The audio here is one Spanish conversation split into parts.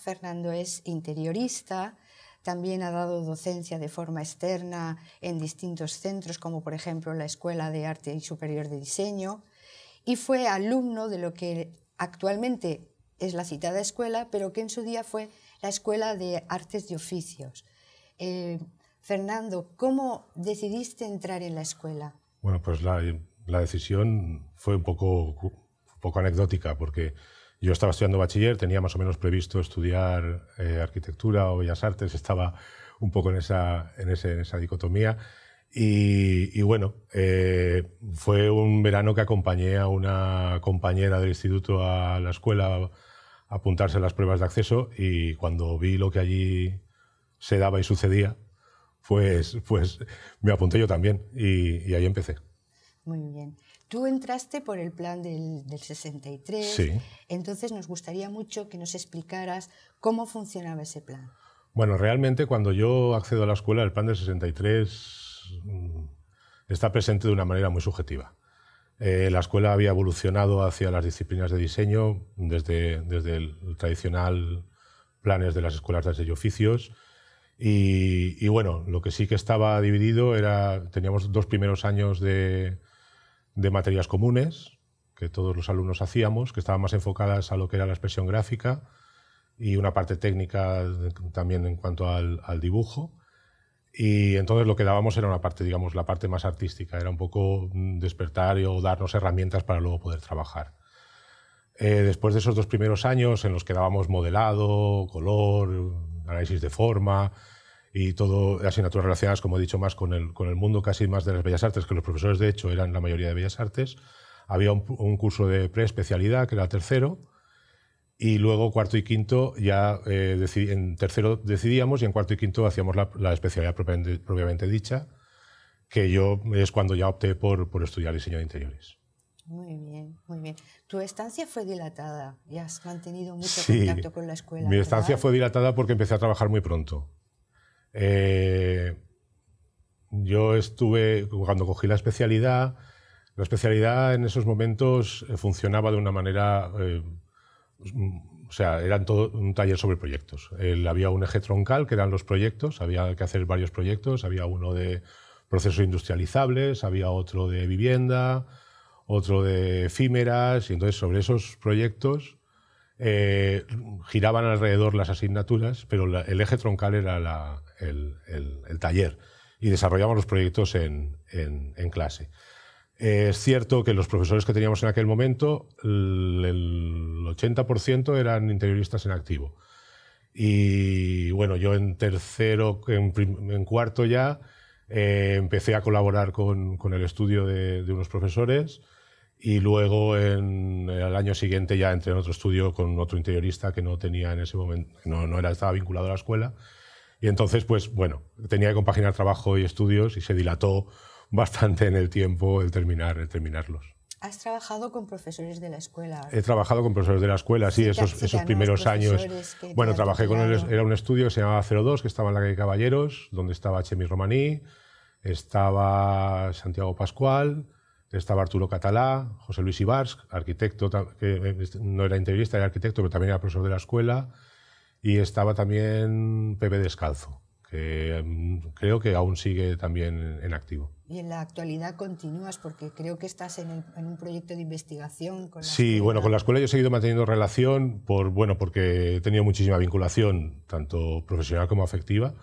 Fernando es interiorista, también ha dado docencia de forma externa en distintos centros, como por ejemplo la Escuela de Arte y Superior de Diseño, y fue alumno de lo que actualmente es la citada escuela, pero que en su día fue la Escuela de Artes y Oficios. Eh, Fernando, ¿cómo decidiste entrar en la escuela? Bueno, pues la, decisión fue un poco, un poco anecdótica, porque yo estaba estudiando bachiller, tenía más o menos previsto estudiar eh, arquitectura o bellas artes, estaba un poco en esa, en esa dicotomía. Y, bueno, eh, fue un verano que acompañé a una compañera del instituto a la escuela a apuntarse a las pruebas de acceso y cuando vi lo que allí se daba y sucedía, pues, pues me apunté yo también y ahí empecé. Muy bien. Tú entraste por el plan del, 63, sí. entonces nos gustaría mucho que nos explicaras cómo funcionaba ese plan. Bueno, realmente cuando yo accedo a la escuela, el plan del 63 mm, está presente de una manera muy subjetiva. Eh, la escuela había evolucionado hacia las disciplinas de diseño, desde, desde el tradicional planes de las escuelas de oficios. y, bueno, lo que sí que estaba dividido era, teníamos dos primeros años de, de materias comunes que todos los alumnos hacíamos, que estaban más enfocadas a lo que era la expresión gráfica y una parte técnica también en cuanto al, dibujo. Y entonces lo que dábamos era una parte, digamos, la parte más artística, era un poco mm, despertar o darnos herramientas para luego poder trabajar. Eh, después de esos dos primeros años en los que dábamos modelado, color, análisis de forma, y todo asignaturas relacionadas, como he dicho, más con el, con el mundo casi más de las bellas artes, que los profesores de hecho eran la mayoría de bellas artes. Había un, curso de preespecialidad, que era tercero, y luego cuarto y quinto ya eh, en tercero decidíamos y en cuarto y quinto hacíamos la, especialidad propiamente, dicha, que yo es cuando ya opté por, por estudiar diseño de interiores. Muy bien, muy bien. Tu estancia fue dilatada y has mantenido mucho contacto con la escuela. Mi estancia fue dilatada porque empecé a trabajar muy pronto. Eh, yo estuve, cuando cogí la especialidad, la especialidad en esos momentos eh, funcionaba de una manera, eh, o sea, era todo un taller sobre proyectos. había un eje troncal, que eran los proyectos, había que hacer varios proyectos, había uno de procesos industrializables, había otro de vivienda, otro de efímeras, y entonces sobre esos proyectos eh, giraban alrededor las asignaturas, pero el eje troncal era el, taller y desarrollamos los proyectos en, clase. es cierto que los profesores que teníamos en aquel momento, el, 80% eran interioristas en activo. Y bueno, yo en tercero, en, cuarto ya, eh, empecé a colaborar con, el estudio de unos profesores y luego en el eh, año siguiente ya entré en otro estudio con otro interiorista que no tenía en ese momento, no, no era, estaba vinculado a la escuela. Y entonces, pues bueno, tenía que compaginar trabajo y estudios y se dilató bastante en el tiempo el terminar, terminarlos. ¿Has trabajado con profesores de la escuela? He trabajado con profesores de la escuela, sí, esos, esos primeros años. Bueno, trabajé con él, era un estudio que se llamaba 02, que estaba en la calle Caballeros, donde estaba Chemi Romaní, estaba Santiago Pascual, estaba Arturo Catalá, José Luis Ibarz, arquitecto, que eh, este, no era interiorista, era arquitecto, pero también era profesor de la escuela, y estaba también Pepe Descalzo, que mm, creo que aún sigue también en activo. Y en la actualidad continúas, porque creo que estás en, un proyecto de investigación. sí, bueno, con la escuela yo he seguido manteniendo relación, por, bueno, porque he tenido muchísima vinculación, tanto profesional como afectiva,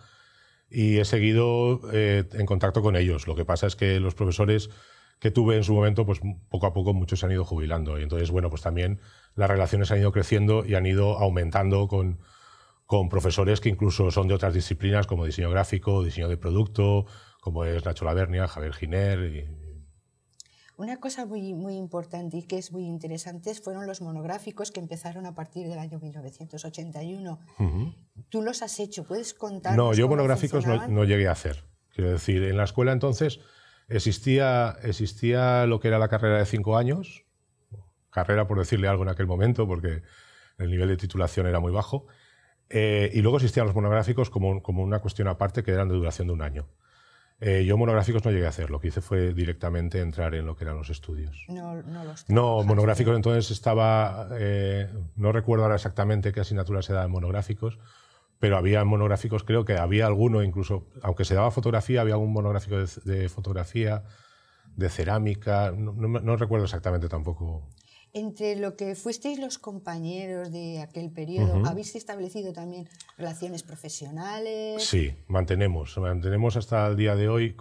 y he seguido eh, en contacto con ellos. Lo que pasa es que los profesores que tuve en su momento, pues poco a poco muchos se han ido jubilando. Y entonces, bueno, pues también las relaciones han ido creciendo y han ido aumentando con, con profesores que incluso son de otras disciplinas como diseño gráfico, diseño de producto, como es Nacho Lavernia, Javier Giner. Una cosa muy, muy importante y que es muy interesante fueron los monográficos que empezaron a partir del año 1981. ¿Tú los has hecho? ¿Puedes contar? No, yo monográficos no, no llegué a hacer. Quiero decir, en la escuela entonces Existía, existía lo que era la carrera de cinco años, carrera por decirle algo en aquel momento, porque el nivel de titulación era muy bajo, eh, y luego existían los monográficos como, una cuestión aparte que eran de duración de un año. Eh, yo monográficos no llegué a hacer, lo que hice fue directamente entrar en lo que eran los estudios. No, monográficos entonces estaba, eh, no recuerdo ahora exactamente qué asignatura se da en monográficos, pero había monográficos, creo que había alguno, incluso, aunque se daba fotografía, había algún monográfico de, fotografía, de cerámica, no, recuerdo exactamente tampoco. Entre lo que fuisteis los compañeros de aquel periodo, ¿habéis establecido también relaciones profesionales? Sí, mantenemos, mantenemos hasta el día de hoy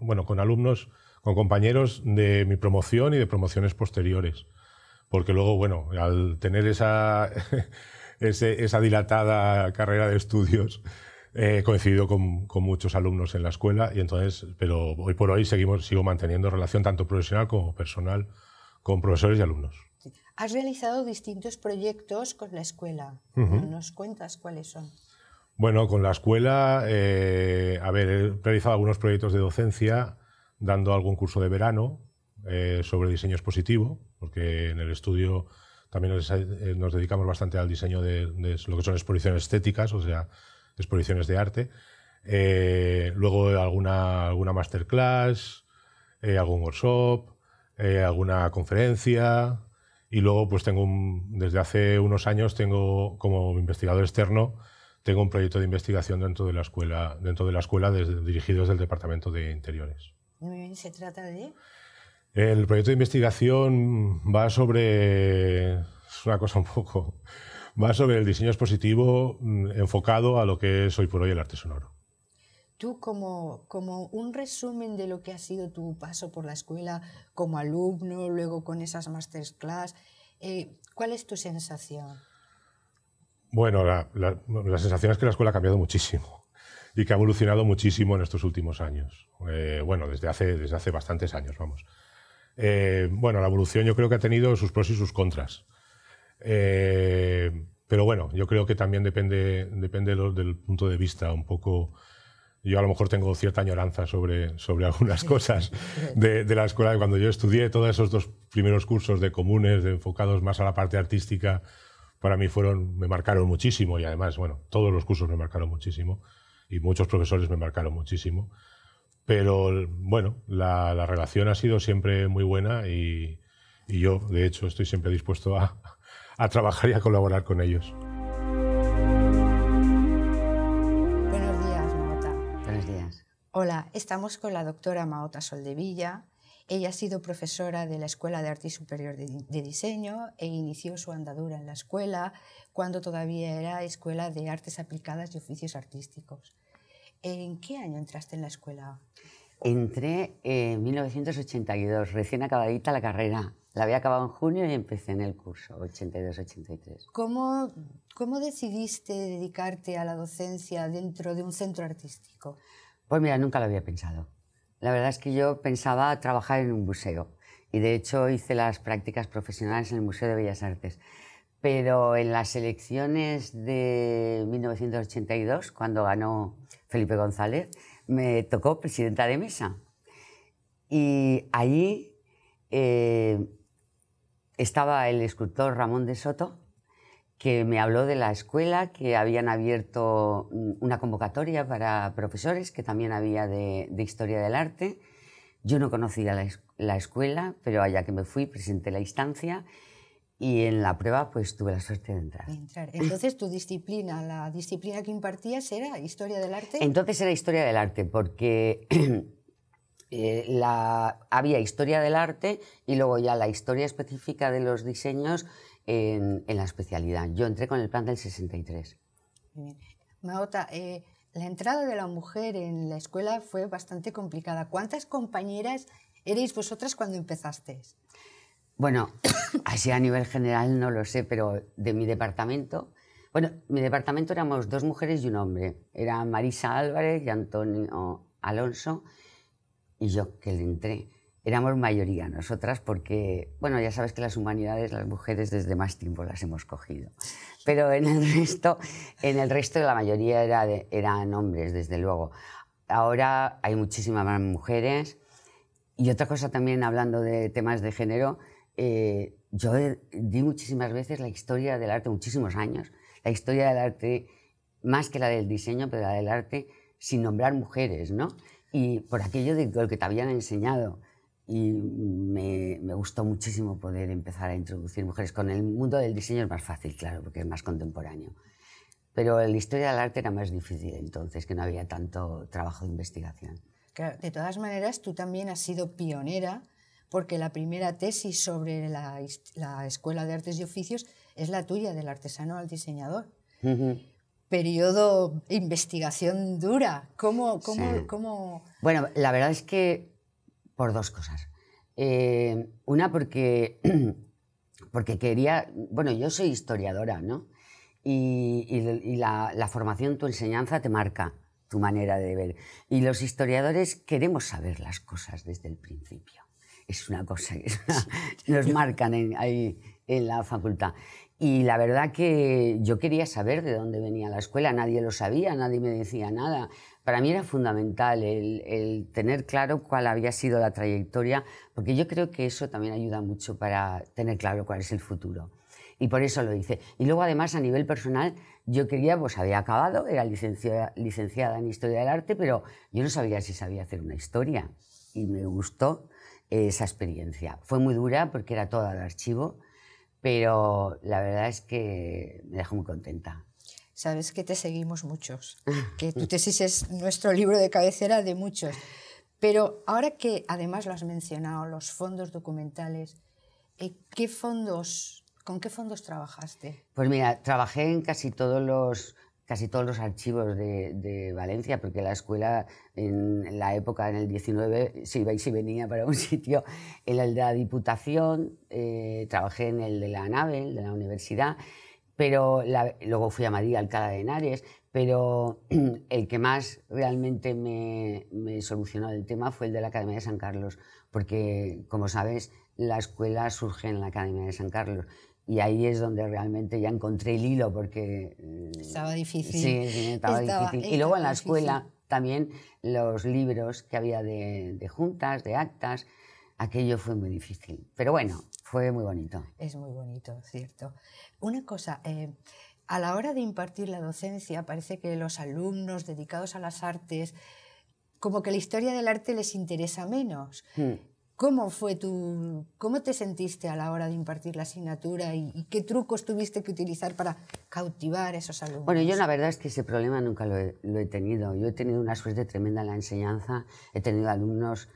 bueno, con alumnos, con compañeros de mi promoción y de promociones posteriores. Porque luego, bueno, al tener esa... esa dilatada carrera de estudios. Eh, he coincidido con, muchos alumnos en la escuela y entonces, pero hoy por hoy seguimos, sigo manteniendo relación tanto profesional como personal con profesores y alumnos. Has realizado distintos proyectos con la escuela. ¿Nos cuentas cuáles son? Bueno, con la escuela, eh, a ver, he realizado algunos proyectos de docencia, dando algún curso de verano eh, sobre diseño expositivo, porque en el estudio también eh, nos, dedicamos bastante al diseño de, lo que son exposiciones estéticas, o sea, exposiciones de arte. Eh, luego alguna, alguna masterclass, eh, algún workshop, alguna conferencia. Y luego, pues tengo un, desde hace unos años, tengo como investigador externo, tengo un proyecto de investigación dentro de la escuela, dentro de la escuela dirigido desde el Departamento de Interiores. Muy bien, se trata de... El proyecto de investigación va sobre. Es una cosa un poco. Va sobre el diseño expositivo mm, enfocado a lo que es hoy por hoy el arte sonoro. Tú, como, un resumen de lo que ha sido tu paso por la escuela como alumno, luego con esas masterclass, eh, ¿cuál es tu sensación? Bueno, la, la, sensación es que la escuela ha cambiado muchísimo y que ha evolucionado muchísimo en estos últimos años. Eh, bueno, desde hace, desde hace bastantes años, vamos. Eh, bueno, la evolución yo creo que ha tenido sus pros y sus contras. Eh, pero bueno, yo creo que también depende, depende del, punto de vista un poco yo a lo mejor tengo cierta añoranza sobre, algunas cosas de, de, la escuela. Cuando yo estudié todos esos dos primeros cursos de comunes, de enfocados más a la parte artística, para mí fueron, me marcaron muchísimo y además, bueno, todos los cursos me marcaron muchísimo y muchos profesores me marcaron muchísimo. Pero bueno, la, relación ha sido siempre muy buena y, yo, de hecho, estoy siempre dispuesto a, trabajar y a colaborar con ellos. Buenos días, Maota. Buenos días. Hola, estamos con la doctora Maota Soldevilla. Ella ha sido profesora de la Escuela de Arte Superior de, Diseño e inició su andadura en la escuela cuando todavía era Escuela de Artes Aplicadas y Oficios Artísticos. ¿En qué año entraste en la escuela? Entré en 1982, recién acabadita la carrera. La había acabado en junio y empecé en el curso, 82-83. ¿Cómo, ¿Cómo decidiste dedicarte a la docencia dentro de un centro artístico? Pues mira, nunca lo había pensado. La verdad es que yo pensaba trabajar en un museo y de hecho hice las prácticas profesionales en el Museo de Bellas Artes pero en las elecciones de 1982, cuando ganó Felipe González, me tocó presidenta de mesa. Y allí eh, estaba el escultor Ramón de Soto, que me habló de la escuela, que habían abierto una convocatoria para profesores, que también había de, historia del arte. Yo no conocía la escuela, pero allá que me fui presenté la instancia y en la prueba pues tuve la suerte de entrar. Entonces tu disciplina, la disciplina que impartías era historia del arte. Entonces era historia del arte porque eh, la, había historia del arte y luego ya la historia específica de los diseños en, la especialidad. Yo entré con el plan del 63. Maota, eh, la entrada de la mujer en la escuela fue bastante complicada. ¿Cuántas compañeras erais vosotras cuando empezasteis? Bueno, así a nivel general no lo sé, pero de mi departamento, bueno, mi departamento éramos dos mujeres y un hombre. Era Marisa Álvarez y Antonio Alonso y yo que le entré. Éramos mayoría nosotras porque, bueno, ya sabes que las humanidades, las mujeres desde más tiempo las hemos cogido. Pero en el resto, en el resto la mayoría eran hombres, desde luego. Ahora hay muchísimas más mujeres. Y otra cosa también, hablando de temas de género, eh, yo di muchísimas veces la historia del arte, muchísimos años, la historia del arte, más que la del diseño, pero la del arte sin nombrar mujeres, ¿no? Y por aquello de lo que te habían enseñado. Y me, me gustó muchísimo poder empezar a introducir mujeres. Con el mundo del diseño es más fácil, claro, porque es más contemporáneo. Pero la historia del arte era más difícil entonces, que no había tanto trabajo de investigación. de todas maneras, tú también has sido pionera porque la primera tesis sobre la, Escuela de Artes y Oficios es la tuya, del artesano al diseñador. Periodo investigación dura. ¿Cómo, cómo, cómo... Bueno, la verdad es que por dos cosas. Eh, una, porque, porque quería. Bueno, yo soy historiadora, ¿no? Y, la, formación, tu enseñanza te marca tu manera de ver. Y los historiadores queremos saber las cosas desde el principio es una cosa que nos marcan ahí en la facultad. Y la verdad que yo quería saber de dónde venía la escuela, nadie lo sabía, nadie me decía nada. Para mí era fundamental el, tener claro cuál había sido la trayectoria, porque yo creo que eso también ayuda mucho para tener claro cuál es el futuro. Y por eso lo hice. Y luego además a nivel personal, yo quería, pues había acabado, era licenciada, licenciada en Historia del Arte, pero yo no sabía si sabía hacer una historia. Y me gustó esa experiencia. Fue muy dura porque era todo el archivo, pero la verdad es que me dejó muy contenta. Sabes que te seguimos muchos, que tu tesis es nuestro libro de cabecera de muchos. Pero ahora que además lo has mencionado, los fondos documentales, eh, ¿qué fondos, ¿con qué fondos trabajaste? Pues mira, trabajé en casi todos los casi todos los archivos de, Valencia, porque la escuela en la época, en el 19, se iba y se venía para un sitio, en el de la Diputación, eh, trabajé en el de la nave, el de la universidad, pero luego fui a Madrid, Alcalá de Henares, pero el que más realmente me, me solucionó el tema fue el de la Academia de San Carlos, porque, como sabes, la escuela surge en la Academia de San Carlos. Y ahí es donde realmente ya encontré el hilo porque... Estaba eh, difícil. Sí, estaba, difícil. y luego en la escuela también los libros que había de, juntas, de actas, aquello fue muy difícil. Pero bueno, fue muy bonito. Es muy bonito, cierto. Una cosa, eh, a la hora de impartir la docencia parece que los alumnos dedicados a las artes, como que la historia del arte les interesa menos. Hmm. ¿Cómo fue cómo te sentiste a la hora de impartir la asignatura y, qué trucos tuviste que utilizar para cautivar esos alumnos? Bueno, yo la verdad es que ese problema nunca lo he, tenido. Yo he tenido una suerte tremenda en la enseñanza, he tenido alumnos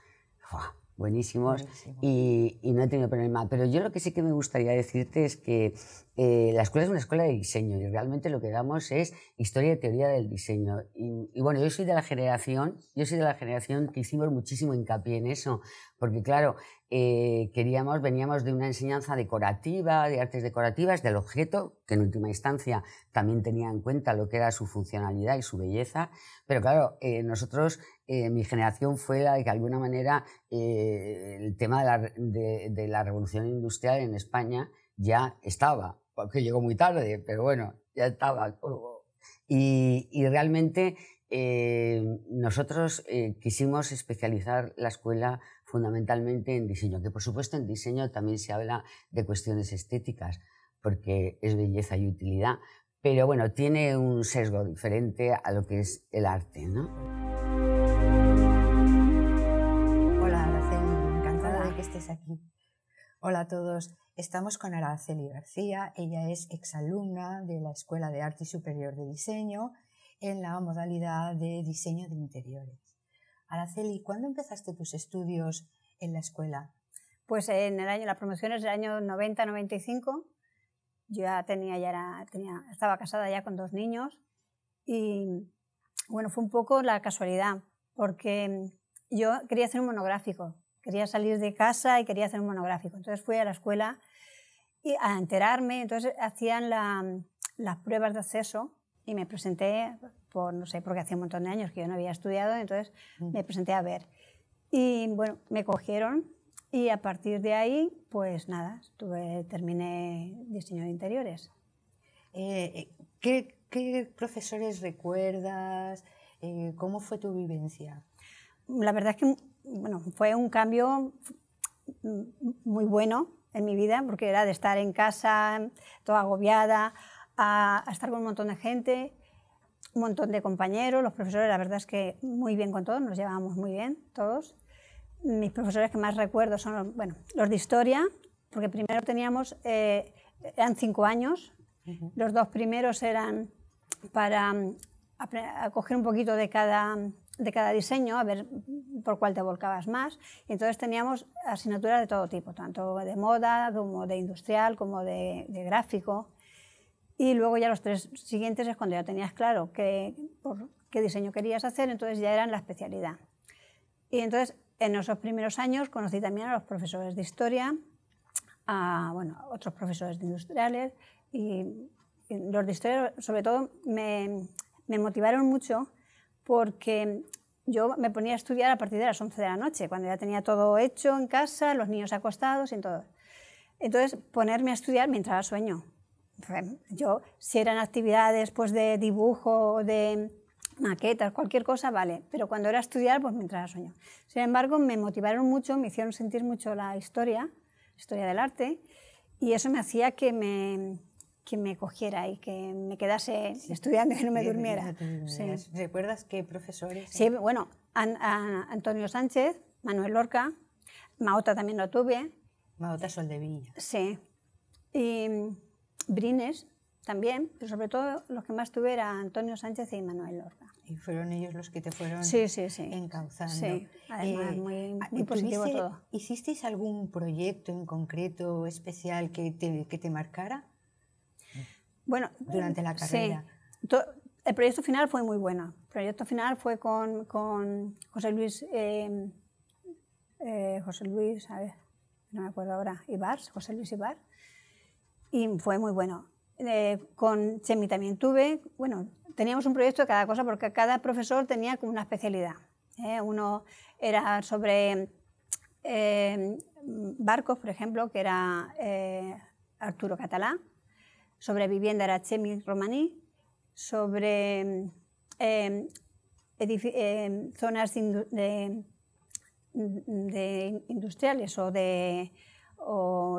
buenísimos y, no he tenido problema. Pero yo lo que sí que me gustaría decirte es que eh, la escuela es una escuela de diseño y realmente lo que damos es historia y teoría del diseño. Y, bueno, yo soy de la generación, yo soy de la generación que hicimos muchísimo hincapié en eso, porque claro, eh, queríamos, veníamos de una enseñanza decorativa, de artes decorativas, del objeto, que en última instancia también tenía en cuenta lo que era su funcionalidad y su belleza, pero claro, eh, nosotros, mi generación fue la de que de alguna manera el tema de la revolución industrial en España ya estaba que llegó muy tarde, pero bueno, ya estaba. Y, realmente eh, nosotros eh, quisimos especializar la escuela fundamentalmente en diseño, que por supuesto en diseño también se habla de cuestiones estéticas, porque es belleza y utilidad, pero bueno, tiene un sesgo diferente a lo que es el arte, Hola, encantada de que estés aquí. Hola a todos. Estamos con Araceli García, ella es exalumna de la Escuela de Arte Superior de Diseño en la modalidad de diseño de interiores. Araceli, ¿cuándo empezaste tus estudios en la escuela? Pues en el año, la promoción es del año 90-95, yo ya tenía, ya estaba casada ya con dos niños y bueno, fue un poco la casualidad, porque yo quería hacer un monográfico, quería salir de casa y quería hacer un monográfico. Entonces fui a la escuela y a enterarme. Entonces hacían las pruebas de acceso y me presenté por, no sé, porque hacía un montón de años que yo no había estudiado, entonces mm. me presenté a ver. Y bueno, me cogieron y a partir de ahí, pues nada, terminé diseño de interiores. Eh, eh, ¿qué, profesores recuerdas? Eh, ¿Cómo fue tu vivencia? La verdad es que bueno, fue un cambio mm, muy bueno en mi vida, porque era de estar en casa, toda agobiada, a, estar con un montón de gente, un montón de compañeros, los profesores, la verdad es que muy bien con todos, nos llevábamos muy bien todos. Mis profesores que más recuerdo son los, bueno, los de historia, porque primero teníamos, eh, eran cinco años, los dos primeros eran para mm, coger un poquito de cada de cada diseño, a ver por cuál te volcabas más. entonces teníamos asignaturas de todo tipo, tanto de moda como de industrial, como de, gráfico. Y luego ya los tres siguientes es cuando ya tenías claro qué, diseño querías hacer, entonces ya eran la especialidad. Y entonces en esos primeros años conocí también a los profesores de historia, a bueno, otros profesores de industriales y, los de historia sobre todo me motivaron mucho porque yo me ponía a estudiar a partir de las 11 de la noche, cuando ya tenía todo hecho en casa, los niños acostados y todo. Entonces, ponerme a estudiar me entraba sueño. Yo, si eran actividades pues, de dibujo, de maquetas, cualquier cosa, vale. Pero cuando era estudiar, pues me entraba sueño. Sin embargo, me motivaron mucho, me hicieron sentir mucho la historia, historia del arte, y eso me hacía que me, que me cogiera y que me quedase estudiando y no me durmiera. ¿Recuerdas qué profesores? Sí, bueno, a Antonio Sánchez, Manuel Lorca, Maota también lo tuve. Maota Soldevilla. Sí. Y Brines también, pero sobre todo los que más tuve eran Antonio Sánchez y Manuel Lorca. Y fueron ellos los que te fueron sí, sí, sí. encauzando. Sí, además, eh, muy, ah, positivo todo. ¿Hicisteis algún proyecto en concreto especial que te, que te marcara? Bueno, durante la carrera. El proyecto final fue muy bueno. El proyecto final fue con, José Luis, em, eh, José Luis, a acuerdo ahora, Ibar, José Luis Ibar, y fue muy bueno. Eh, con Chemi también tuve, bueno, teníamos un proyecto de cada cosa porque cada profesor tenía como una especialidad. ¿eh? Uno era sobre barcos, por ejemplo, que era Arturo Catalá sobre vivienda Chemi romaní, sobre mm, em, em, zonas mm, de, industriales o, de,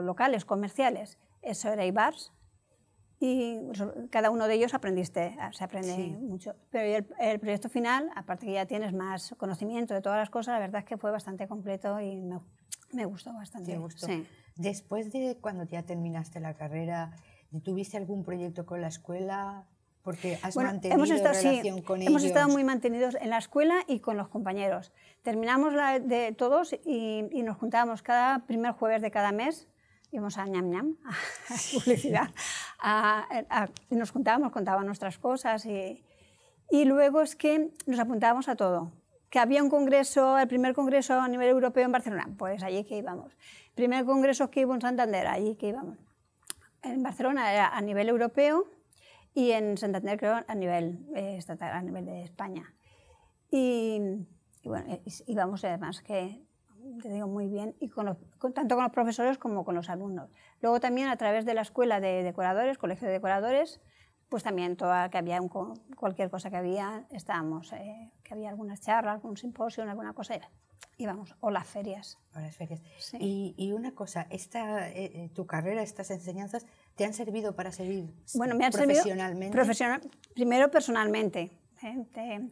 locales, comerciales. Eso era Ibars. Y cada uno de ellos aprendiste, ah, se aprende mucho. Pero el, proyecto final, aparte que ya tienes más conocimiento de todas las cosas, la verdad es que fue bastante completo y me, me gustó bastante. Después de cuando ya terminaste la carrera, ¿Tuviste algún proyecto con la escuela? Porque has mantenido hemos estado, relación con ellos. Hemos estado muy mantenidos en la escuela y con los compañeros. Terminamos la de todos y, nos juntábamos cada primer jueves de cada mes íbamos a ñam ñam, a publicidad, nos juntábamos, contábamos nuestras cosas y, y, luego es que nos apuntábamos a todo. Que había un congreso, el primer congreso a nivel europeo en Barcelona, pues allí que íbamos. Primer congreso que hubo en Santander, allí que íbamos. En Barcelona eh, a nivel europeo y en Santander creo a nivel eh, estatal, a nivel de España. Y, y bueno, íbamos además que te digo muy bien, y con tanto con los profesores como con los alumnos. Luego también a través de la escuela de decoradores, colegio de decoradores, pues también toda que había cualquier cosa que había, estábamos, eh, que había alguna charla, algún simposio, alguna cosa, y vamos, o las ferias. Y, una cosa, esta, eh, eh, tu carrera, estas enseñanzas, ¿te han servido para seguir bueno, me han profesionalmente? profesional, primero personalmente. ¿eh?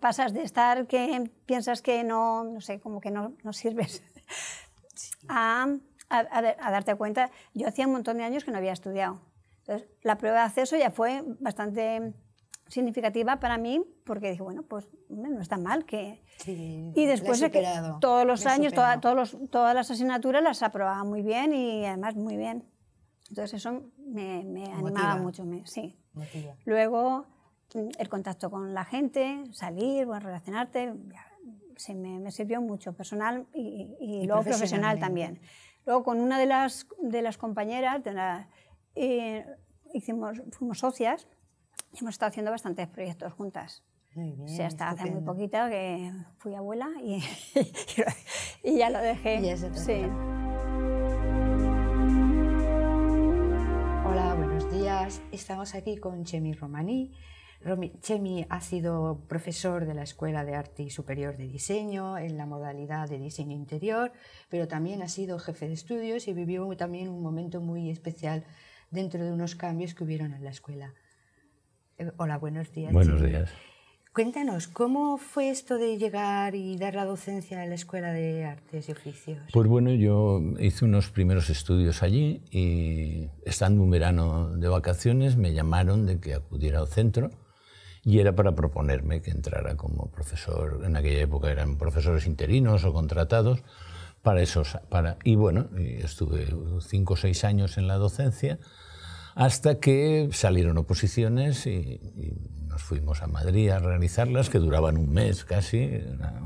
pasas de estar que piensas que no, no sé, como que no, sirves, a, a, darte cuenta. Yo hacía un montón de años que no había estudiado. Entonces, la prueba de acceso ya fue bastante significativa para mí porque dije, bueno, pues no está mal que... y después que todos los años, todos todas las asignaturas las aprobaba muy bien y además muy bien. Entonces eso me, animaba mucho, me, sí. Luego mm, el contacto con la gente, salir, bueno, relacionarte, se me, sirvió mucho, personal y, luego profesional también. Luego con una de las, de las compañeras, de eh, hicimos, fuimos socias hemos estado haciendo bastantes proyectos juntas. Muy bien, sea, hasta hace muy poquito que fui abuela y, y ya lo dejé. Y sí. Hola, buenos días. Estamos aquí con Chemi Romaní. Chemi ha sido profesor de la Escuela de Arte Superior de Diseño en la modalidad de diseño interior, pero también ha sido jefe de estudios y vivió también un momento muy especial dentro de unos cambios que hubieron en la escuela. Eh, hola, buenos días. Buenos días. Cuéntanos, ¿cómo fue esto de llegar y dar la docencia en la Escuela de Artes y Oficios? Pues bueno, yo hice unos primeros estudios allí y estando un verano de vacaciones me llamaron de que acudiera al centro y era para proponerme que entrara como profesor, en aquella época eran profesores interinos o contratados, para esos, para, y bueno, estuve cinco o seis años en la docencia hasta que salieron oposiciones y, nos fuimos a Madrid a realizarlas, que duraban un mes casi,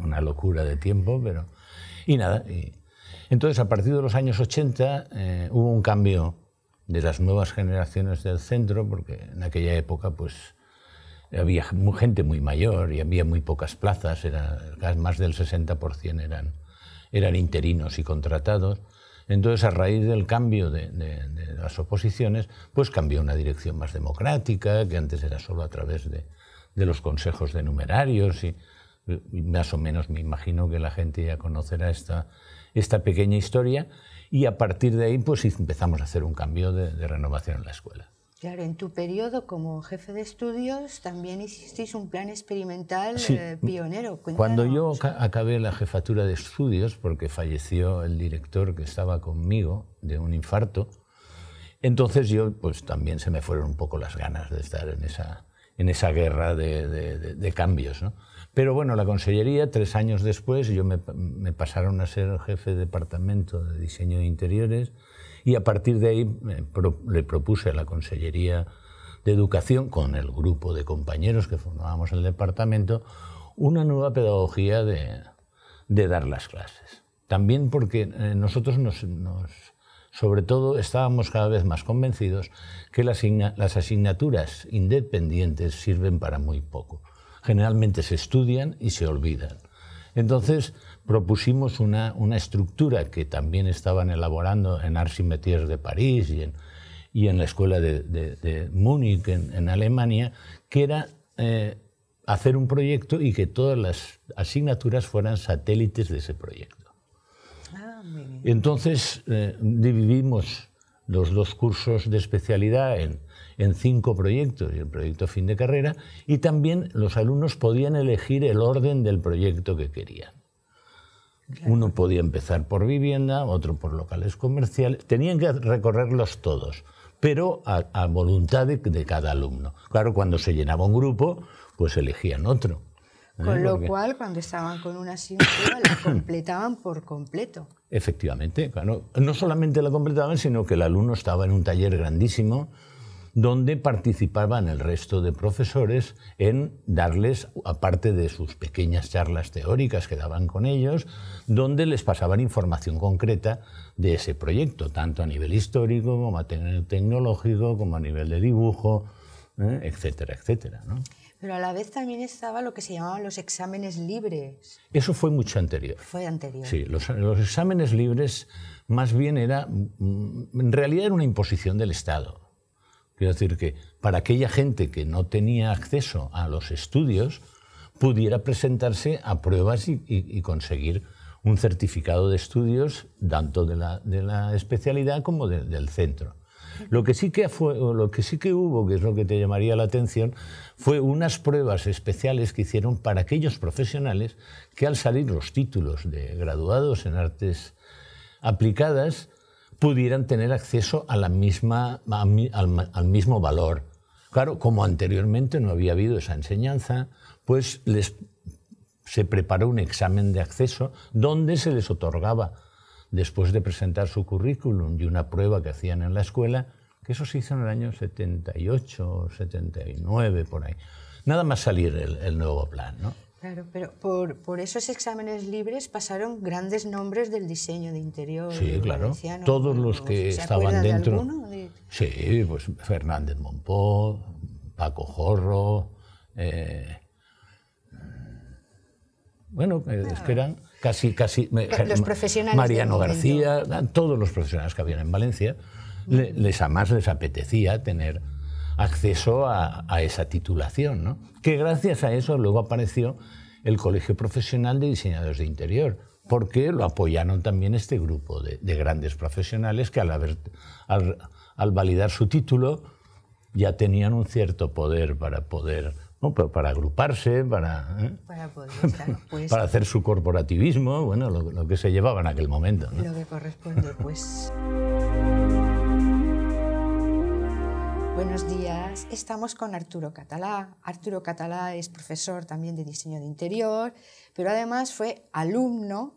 una, locura de tiempo, pero... Y nada, entonces, a partir de los años 80 eh, hubo un cambio de las nuevas generaciones del centro, porque en aquella época pues, había gente muy mayor y había muy pocas plazas, era, más del 60% eran interinos y contratados. Entonces, a raíz del cambio de, las oposiciones, pues cambió una dirección más democrática, que antes era solo a través de, los consejos de numerarios y, más o menos me imagino que la gente ya conocerá esta, esta pequeña historia y a partir de ahí pues empezamos a hacer un cambio de renovación en la escuela. Claro, en tu periodo como jefe de estudios también hicisteis un plan experimental eh, pionero. Cuando yo acabé la jefatura de estudios, porque falleció el director que estaba conmigo de un infarto, entonces yo pues también se me fueron un poco las ganas de estar en esa, en esa guerra de, cambios. ¿no? Pero bueno, la consellería, tres años después, yo me, me pasaron a ser jefe de departamento de diseño de interiores y a partir de ahí le propuse a la Consellería de Educación, con el grupo de compañeros que formábamos el departamento, una nueva pedagogía de, dar las clases. También porque eh, nosotros nos, sobre todo estábamos cada vez más convencidos que las, las asignaturas independientes sirven para muy poco. Generalmente se estudian y se olvidan. Entonces, propusimos una, estructura que también estaban elaborando en Arsimetiers de París y en, la escuela de, Múnich, en, Alemania, que era eh, hacer un proyecto y que todas las asignaturas fueran satélites de ese proyecto. Ah, Entonces eh, dividimos los dos cursos de especialidad en, en, cinco proyectos y el proyecto fin de carrera, y también los alumnos podían elegir el orden del proyecto que querían. Uno podía empezar por vivienda, otro por locales comerciales. Tenían que recorrerlos todos, pero a, voluntad de, cada alumno. Claro, cuando se llenaba un grupo, pues elegían otro. ¿eh? Con lo cual, cuando estaban con una asignatura, la completaban por completo. Efectivamente, No solamente la completaban, sino que el alumno estaba en un taller grandísimo donde participaban el resto de profesores en darles, aparte de sus pequeñas charlas teóricas que daban con ellos, donde les pasaban información concreta de ese proyecto, tanto a nivel histórico como a nivel tecnológico, como a nivel de dibujo, ¿eh? etcétera, etcétera. Pero a la vez también estaba lo que se llamaban los exámenes libres. Eso fue mucho anterior. Fue anterior. Sí, los, los exámenes libres más bien era, mm, en realidad era una imposición del Estado Quiero decir que para aquella gente que no tenía acceso a los estudios, pudiera presentarse a pruebas y, conseguir un certificado de estudios tanto de la, especialidad como del centro. Lo que, sí que fue, lo que sí que hubo, que es lo que te llamaría la atención, fue unas pruebas especiales que hicieron para aquellos profesionales que al salir los títulos de graduados en artes aplicadas pudieran tener acceso a la misma, al, mismo valor. Claro, como anteriormente no había habido esa enseñanza, pues les se preparó un examen de acceso donde se les otorgaba, después de presentar su currículum y una prueba que hacían en la escuela, que eso se hizo en el año 78 79, por ahí. Nada más salir el, el nuevo plan. ¿no? Claro, pero por, esos exámenes libres pasaron grandes nombres del diseño de interior. Sí, claro. Todos los que estaban dentro. Sí, pues Fernández Monpó, Paco Jorro. Eh, bueno, eh, esperan, ah. casi, casi. Los profesionales. Mariano García, todos los profesionales que habían en Valencia, les, a más les apetecía tener acceso a, esa titulación, ¿no? que gracias a eso luego apareció el Colegio Profesional de Diseñadores de Interior, porque lo apoyaron también este grupo de, grandes profesionales que al, al, al, validar su título ya tenían un cierto poder para poder no, para agruparse, para, ¿eh? para, poder pues. para, hacer su corporativismo, bueno, lo, que se llevaba en aquel momento. ¿no? Lo que corresponde, pues. Buenos días, estamos con Arturo Catalá. Arturo Catalá es profesor también de diseño de interior, pero además fue alumno,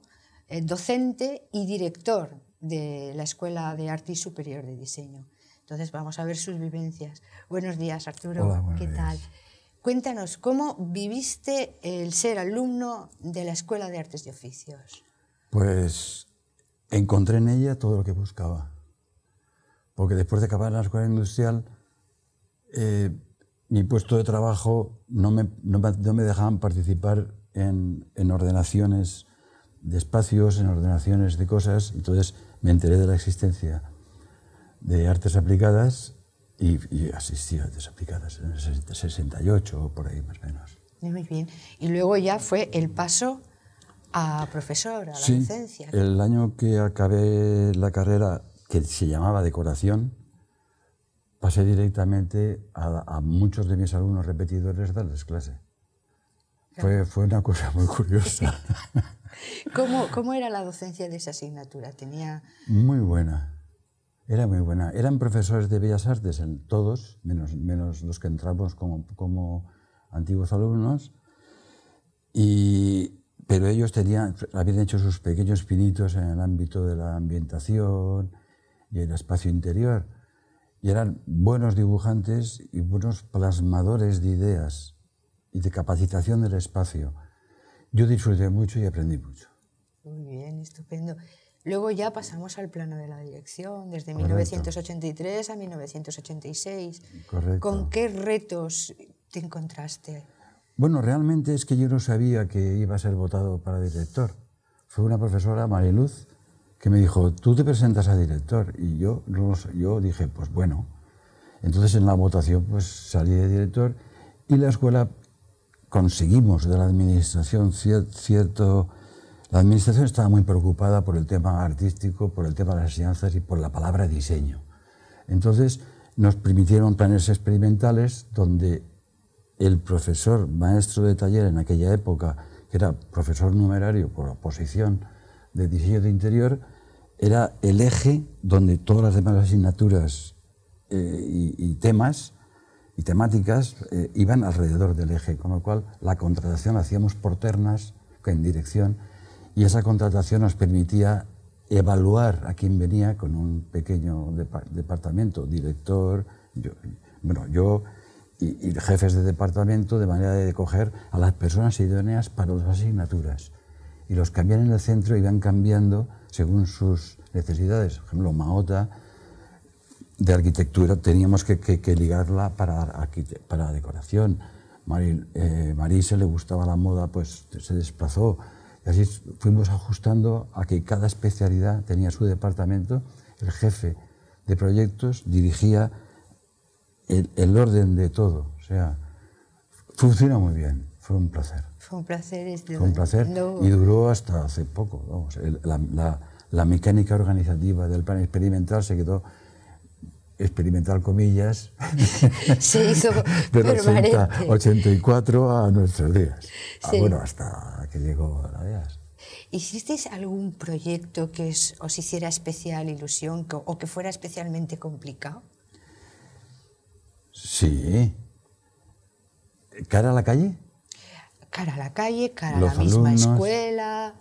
eh, docente y director de la Escuela de Arte y Superior de Diseño. Entonces vamos a ver sus vivencias. Buenos días, Arturo. ¿Qué tal? Cuéntanos, ¿cómo viviste el ser alumno de la Escuela de Artes y Oficios? Pues encontré en ella todo lo que buscaba. Porque después de acabar la escuela industrial, eh, mi puesto de trabajo no me, no, me dejaban participar en, en, ordenaciones de espacios, en ordenaciones de cosas, entonces me enteré de la existencia de artes aplicadas y, asistí a artes aplicadas en el 68 o por ahí más o menos. Muy bien. Y luego ya fue el paso a profesor, a la licencia. El año que acabé la carrera, que se llamaba decoración, pasé directamente a, muchos de mis alumnos repetidores darles clase. Fue, fue, una cosa muy curiosa. ¿Cómo, era la docencia de esa asignatura? Tenía... Muy buena. Era muy buena. Eran profesores de Bellas Artes, en todos, menos, menos los que entramos como, antiguos alumnos. Y, pero ellos tenían, habían hecho sus pequeños pinitos en el ámbito de la ambientación y el espacio interior. Y eran buenos dibujantes y buenos plasmadores de ideas y de capacitación del espacio. Yo disfruté mucho y aprendí mucho. Muy bien, estupendo. Luego ya pasamos al plano de la dirección, desde 1983 a 1986. Correcto. ¿Con qué retos te encontraste? Bueno, realmente es que yo no sabía que iba a ser votado para director. Fue una profesora, Mariluz, que me dijo, tú te presentas a director. Y yo, yo dije, pues bueno. Entonces en la votación pues salí de director y la escuela conseguimos de la administración cierto... La administración estaba muy preocupada por el tema artístico, por el tema de las enseñanzas y por la palabra diseño. Entonces nos permitieron planes experimentales donde el profesor, maestro de taller en aquella época, que era profesor numerario por oposición, de diseño de interior era el eje donde todas las demás asignaturas eh, y, temas y temáticas eh, iban alrededor del eje, con lo cual la contratación la hacíamos por ternas en dirección y esa contratación nos permitía evaluar a quién venía con un pequeño departamento, director, yo, bueno, yo y, y, jefes de departamento, de manera de coger a las personas idóneas para las asignaturas y los cambian en el centro y van cambiando según sus necesidades. Por ejemplo, maota de arquitectura teníamos que, ligarla para, la decoración. Mari, eh, se le gustaba la moda, pues se desplazó. Y así fuimos ajustando a que cada especialidad tenía su departamento. El jefe de proyectos dirigía el, el orden de todo. O sea, funciona muy bien. Fue un placer. Con placer. Con este, placer. Y duró hasta hace poco. la, mecánica organizativa del plan experimental se quedó experimental comillas, se hizo 84 a nuestros días. Ah, bueno, hasta que llegó la DEAS. ¿Hicisteis algún proyecto que os, hiciera especial ilusión o que fuera especialmente complicado? Sí. ¿Cara a la calle? cara a la calle, cara a la misma escuela.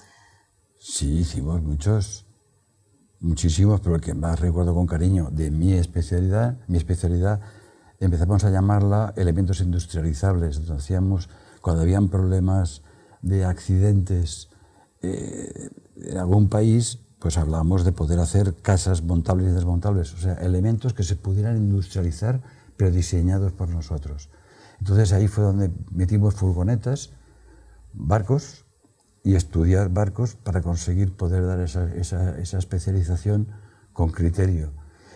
Sí, hicimos muchos, muchísimos, pero el que más recuerdo con cariño de mi especialidad, mi especialidad, empezamos a llamarla elementos industrializables. Entonces hacíamos, cuando habían problemas de accidentes eh, en algún país, pues hablábamos de poder hacer casas montables y desmontables, o sea, elementos que se pudieran industrializar, pero diseñados por nosotros. Entonces ahí fue donde metimos furgonetas barcos y estudiar barcos para conseguir poder dar esa, especialización con criterio.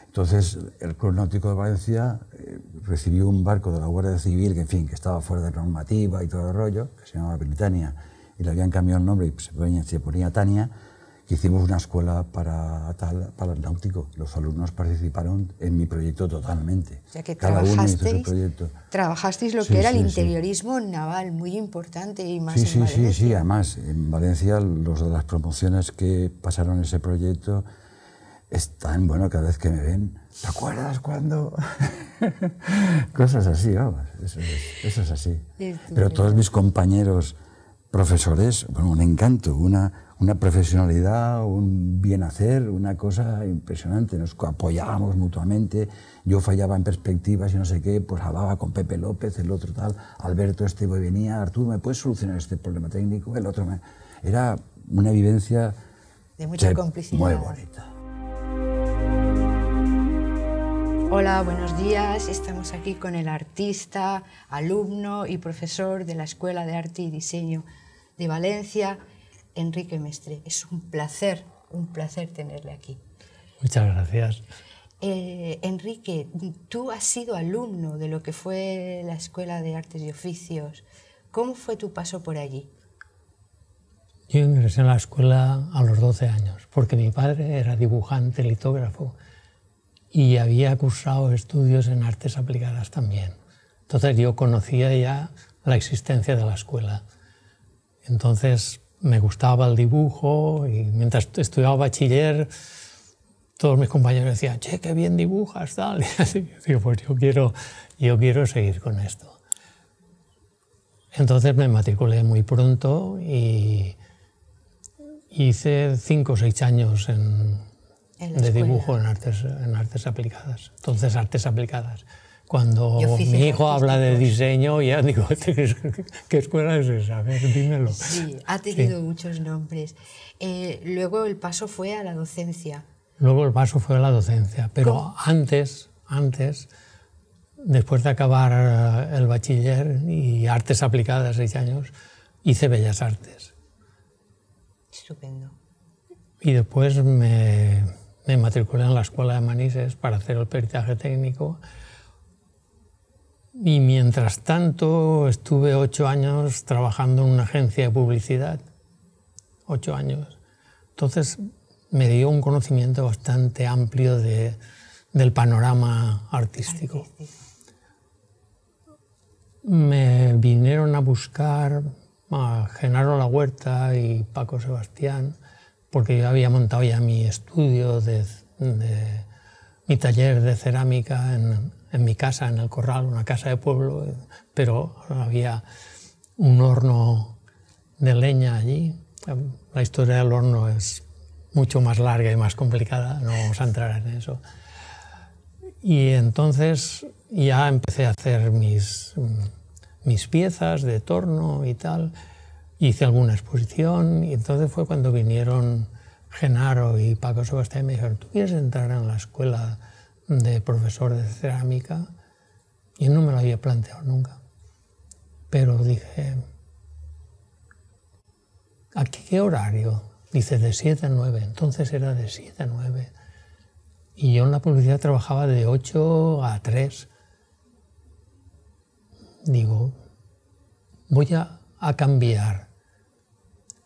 Entonces, el Club Náutico de Valencia eh, recibió un barco de la Guardia Civil, que en fin, que estaba fuera de normativa y todo el rollo, que se llamaba Britania y le habían cambiado el nombre y se se ponía Tania, Hicimos una escuela para, para el náutico. Los alumnos participaron en mi proyecto totalmente. O sea que trabajasteis, proyecto. trabajasteis lo que era el interiorismo naval, muy importante y más sí, en sí, Sí, sí, además en Valencia los de las promociones que pasaron ese proyecto están, bueno, cada vez que me ven, ¿te acuerdas cuando? Cosas así, vamos, eso es, eso es así. Pero todos mis compañeros profesores, bueno, un encanto, una una profesionalidad, un bien hacer, una cosa impresionante. Nos apoyábamos mutuamente. Yo fallaba en perspectivas y no sé qué, pues hablaba con Pepe López, el otro tal, Alberto este venía, Arturo, ¿me puedes solucionar este problema técnico? El otro Era una vivencia... De mucha complicidad. Muy bonita. Hola, buenos días. Estamos aquí con el artista, alumno y profesor de la Escuela de Arte y Diseño de Valencia, Enrique Mestre. Es un placer, un placer tenerle aquí. Muchas gracias. Eh, Enrique, tú has sido alumno de lo que fue la Escuela de Artes y Oficios. ¿Cómo fue tu paso por allí? Yo ingresé en la escuela a los 12 años porque mi padre era dibujante, litógrafo y había cursado estudios en artes aplicadas también. Entonces yo conocía ya la existencia de la escuela. Entonces me gustaba el dibujo y mientras estudiaba bachiller todos mis compañeros decían, che, qué bien dibujas, tal. Y digo, pues yo quiero, yo quiero seguir con esto. Entonces me matriculé muy pronto y hice cinco o seis años de dibujo en artes, en artes aplicadas, entonces artes aplicadas cuando mi hijo habla de diseño, ya digo, este, ¿qué escuela es esa? A ver, dímelo. Sí, ha tenido muchos nombres. Eh, luego el paso fue a la docencia. Luego el paso fue a la docencia, pero antes, antes, después de acabar eh, el bachiller y artes aplicadas, seis años, hice bellas artes. Estupendo. Y después me, me matriculé en la escuela de Manises para hacer el peritaje técnico y mientras tanto estuve ocho años trabajando en una agencia de publicidad, ocho años. Entonces me dio un conocimiento bastante amplio del panorama artístico. Me vinieron a buscar a Genaro La Huerta y Paco Sebastián, porque yo había montado ya mi estudio, mi taller de cerámica en, en mi casa, en el corral, una casa de pueblo, pero había un horno de leña allí. La historia del horno es mucho más larga y más complicada, no vamos a entrar en eso. Y entonces ya empecé a hacer mis, mis piezas de torno y tal. Hice alguna exposición y entonces fue cuando vinieron Genaro y Paco Sebastián y me dijeron, ¿tú quieres entrar en la escuela de profesor de cerámica y no me lo había planteado nunca. Pero dije, ¿a qué horario? Dice, de 7 a 9. Entonces era de 7 a 9. Y yo en la publicidad trabajaba de 8 a 3. Digo, voy a cambiar,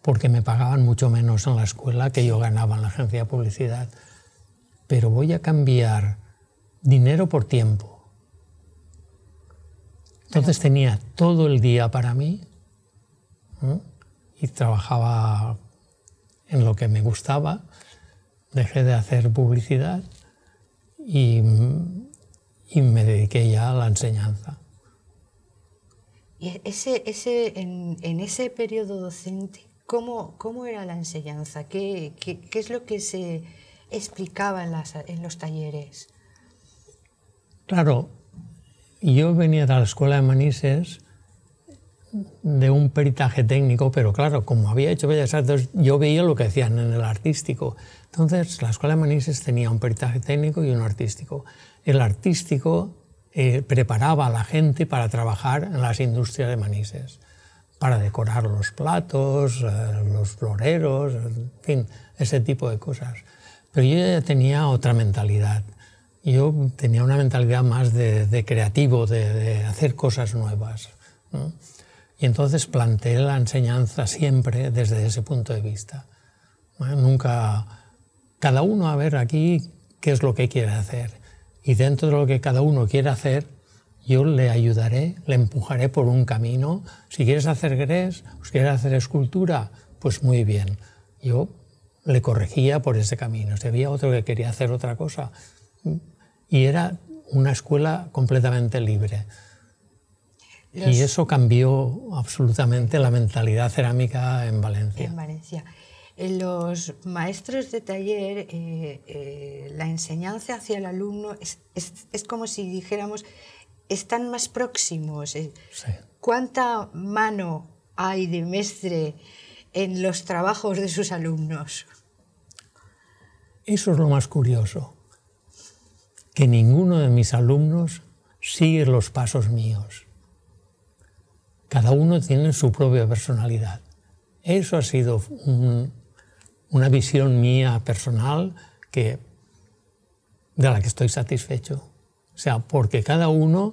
porque me pagaban mucho menos en la escuela que yo ganaba en la agencia de publicidad, pero voy a cambiar dinero por tiempo. Entonces tenía todo el día para mí y trabajaba en lo que me gustaba, dejé de hacer publicidad y, me dediqué ya a la enseñanza. Y en, ese periodo docente, ¿cómo, era la enseñanza? ¿Qué, es lo que se explicaba en los talleres? Claro, yo venía de la escuela de Manises de un peritaje técnico, pero claro, como había hecho Bellas Artes, yo veía lo que hacían en el artístico. Entonces, la Escuela de Manises tenía un peritaje técnico y un artístico. El artístico eh, preparaba a la gente para trabajar en las industrias de Manises, para decorar los platos, eh, los floreros, en fin, ese tipo de cosas. Pero yo ya tenía otra mentalidad yo tenía una mentalidad más de, creativo, de, hacer cosas nuevas. Y entonces planteé la enseñanza siempre desde ese punto de vista. Nunca, cada uno a ver aquí qué es lo que quiere hacer. Y dentro de lo que cada uno quiere hacer, yo le ayudaré, le empujaré por un camino. Si quieres hacer grés, si pues, quieres hacer escultura, pues muy bien. Yo le corregía por ese camino. Si había otro que quería hacer otra cosa, y era una escuela completamente libre. Y eso cambió absolutamente la mentalidad cerámica en Valencia. En Valencia. Eh, los maestros de taller, eh, eh, la enseñanza hacia el alumno es, como si dijéramos, están más próximos. ¿Cuánta mano hay de mestre en los trabajos de sus alumnos? Eso es lo más curioso que ninguno de mis alumnos sigue los pasos míos. Cada uno tiene su propia personalidad. Eso ha sido una visión mía personal que, de la que estoy satisfecho. O sea, porque cada uno,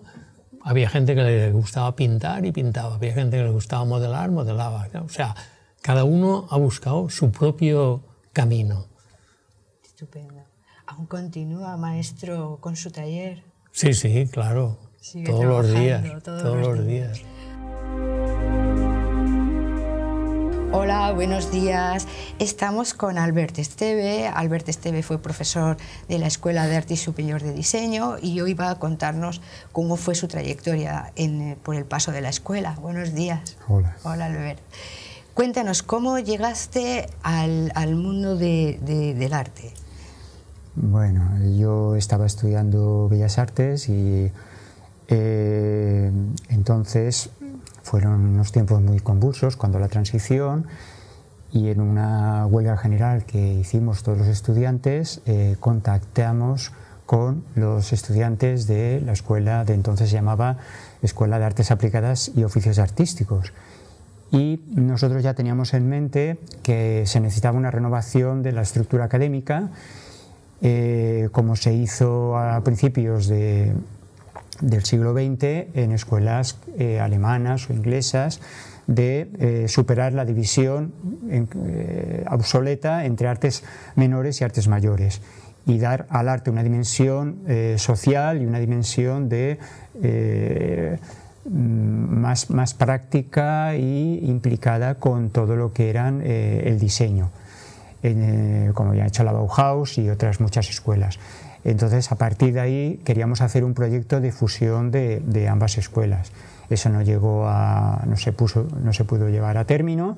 había gente que le gustaba pintar y pintaba, había gente que le gustaba modelar, modelaba. O sea, cada uno ha buscado su propio camino. Estupendo. ¿Aún continúa, maestro, con su taller? Sí, sí, claro. todos los días. Todos, los días. Hola, buenos días. Estamos con Albert Esteve. Albert Esteve fue profesor de la Escuela de Arte Superior de Diseño y hoy va a contarnos cómo fue su trayectoria eh, por el paso de la escuela. Buenos días. Hola. Hola, Albert. Cuéntanos, ¿cómo llegaste al, mundo del arte? Bueno, yo estaba estudiando Bellas Artes y eh, entonces fueron unos tiempos muy convulsos cuando la transición y en una huelga general que hicimos todos los estudiantes eh, contactamos con los estudiantes de la escuela de entonces se llamaba Escuela de Artes Aplicadas y Oficios Artísticos. Y nosotros ya teníamos en mente que se necesitaba una renovación de la estructura académica eh, como se hizo a principios del siglo XX en escuelas eh, alemanas o inglesas, de eh, superar la división obsoleta entre artes menores y artes mayores y dar al arte una dimensión social y una dimensión de más, más práctica y implicada con todo lo que eran el diseño. Eh, como ya he hecho la Bauhaus y otras muchas escuelas. Entonces, a partir de ahí queríamos hacer un proyecto de fusión de, ambas escuelas. Eso no llegó a, no se, puso, no se pudo llevar a término,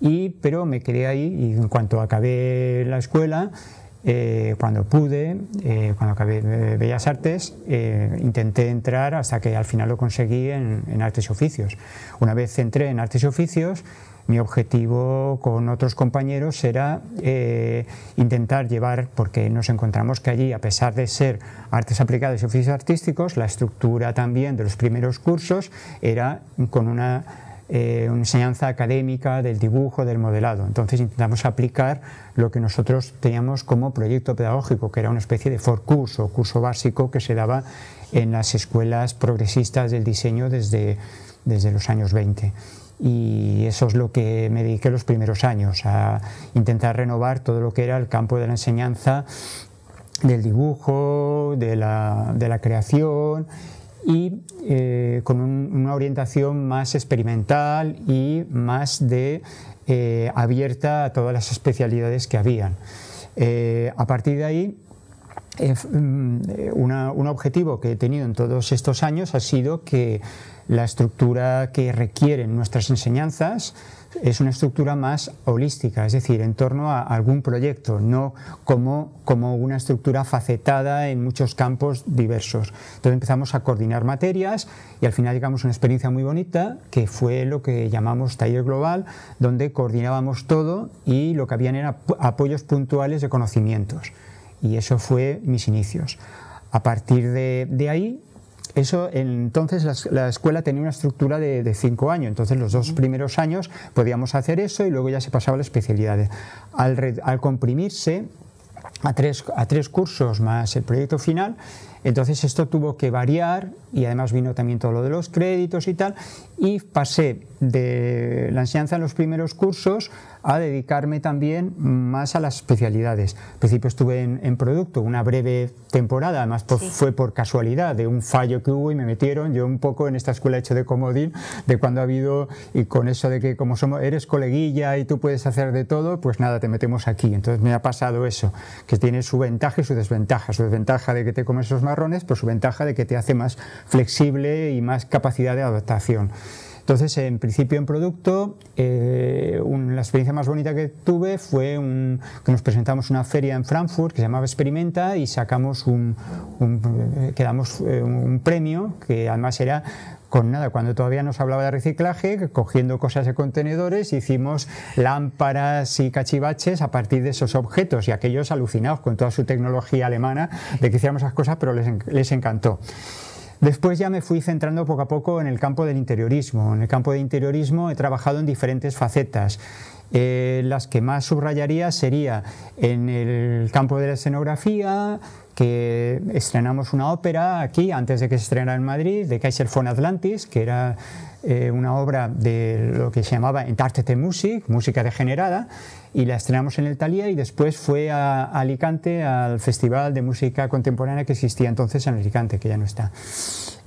y, pero me quedé ahí y en cuanto acabé la escuela, eh, cuando pude, eh, cuando acabé Bellas Artes, intenté entrar hasta que al final lo conseguí en, en Artes y Oficios. Una vez entré en Artes y Oficios, mi objetivo con otros compañeros era eh, intentar llevar, porque nos encontramos que allí, a pesar de ser artes aplicadas y oficios artísticos, la estructura también de los primeros cursos era con una, eh, enseñanza académica del dibujo, del modelado. Entonces intentamos aplicar lo que nosotros teníamos como proyecto pedagógico, que era una especie de forcurso, curso básico que se daba en las escuelas progresistas del diseño desde, desde los años 20 y eso es lo que me dediqué los primeros años, a intentar renovar todo lo que era el campo de la enseñanza, del dibujo, de la, creación y eh, con una orientación más experimental y más de eh, abierta a todas las especialidades que habían. Eh, a partir de ahí, mm, un objetivo que he tenido en todos estos años ha sido que la estructura que requieren nuestras enseñanzas es una estructura más holística, es decir, en torno a algún proyecto, no como, como una estructura facetada en muchos campos diversos. Entonces empezamos a coordinar materias y al final llegamos a una experiencia muy bonita que fue lo que llamamos taller global, donde coordinábamos todo y lo que habían eran apoyos puntuales de conocimientos. Y eso fue mis inicios. A partir de, de ahí eso entonces la, escuela tenía una estructura de, cinco años, entonces los dos primeros años podíamos hacer eso y luego ya se pasaba a las especialidades. Al, al comprimirse a tres, a tres cursos más el proyecto final, entonces esto tuvo que variar y además vino también todo lo de los créditos y tal, y pasé de la enseñanza en los primeros cursos a dedicarme también más a las especialidades. Al principio estuve en, en producto una breve temporada, además fue por casualidad de un fallo que hubo y me metieron. Yo un poco en esta escuela hecho de comodín, de cuando ha habido y con eso de que como somos eres coleguilla y tú puedes hacer de todo, pues nada, te metemos aquí. Entonces me ha pasado eso, que tiene su ventaja y su desventaja. Su desventaja de que te comes esos marrones, pero pues su ventaja de que te hace más flexible y más capacidad de adaptación. Entonces, en principio en producto, eh, la experiencia más bonita que tuve fue que nos presentamos una feria en Frankfurt que se llamaba Experimenta y sacamos un, un eh, eh, premio que además era con nada, cuando todavía nos hablaba de reciclaje, cogiendo cosas de contenedores, hicimos lámparas y cachivaches a partir de esos objetos y aquellos alucinados con toda su tecnología alemana de que hiciéramos esas cosas, pero les, les encantó. Después ya me fui centrando poco a poco en el campo del interiorismo. En el campo del interiorismo he trabajado en diferentes facetas. Eh, las que más subrayaría sería en el campo de la escenografía, que estrenamos una ópera aquí, antes de que se estrenara en Madrid, de Kaiser von Atlantis, que era eh, una obra de lo que se llamaba Entartete Music, música degenerada, y la estrenamos en el Talía y después fue a, Alicante al Festival de Música Contemporánea que existía entonces en Alicante, que ya no está.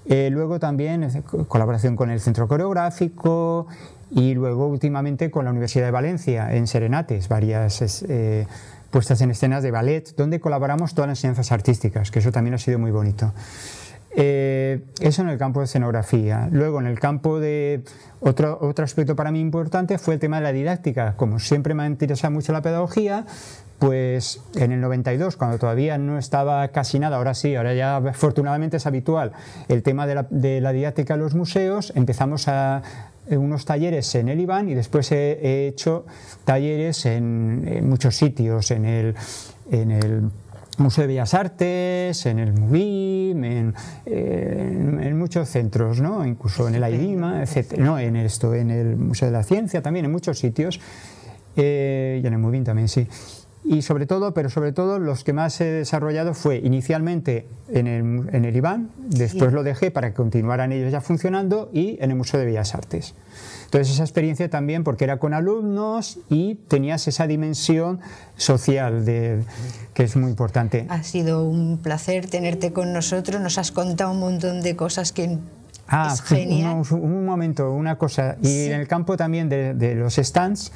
Eh, luego también eh, colaboración con el Centro Coreográfico y luego últimamente con la Universidad de Valencia en Serenates, varias... Eh, puestas en escenas de ballet, donde colaboramos todas las enseñanzas artísticas, que eso también ha sido muy bonito. Eh, eso en el campo de escenografía. Luego, en el campo de otro, otro aspecto para mí importante fue el tema de la didáctica. Como siempre me ha interesado mucho la pedagogía, pues en el 92, cuando todavía no estaba casi nada, ahora sí, ahora ya afortunadamente es habitual el tema de la, didáctica en los museos, empezamos a, eh, unos talleres en el IBAN y después he, hecho talleres en, en muchos sitios, en el, en el Museo de Bellas Artes, en el MUBIM, en, eh, muchos centros, incluso en el AIDIMA, en esto, en el Museo de la Ciencia también, en muchos sitios, eh, y en el MUBIM también, sí. Y sobre todo, pero sobre todo, los que más he desarrollado fue inicialmente en el, en IBAN, después lo dejé para que continuaran ellos ya funcionando, y en el Museo de Bellas Artes. Entonces esa experiencia también, porque era con alumnos y tenías esa dimensión social que es muy importante. Ha sido un placer tenerte con nosotros, nos has contado un montón de cosas que Ah, un, un, momento, una cosa. Y en el campo también de, los stands,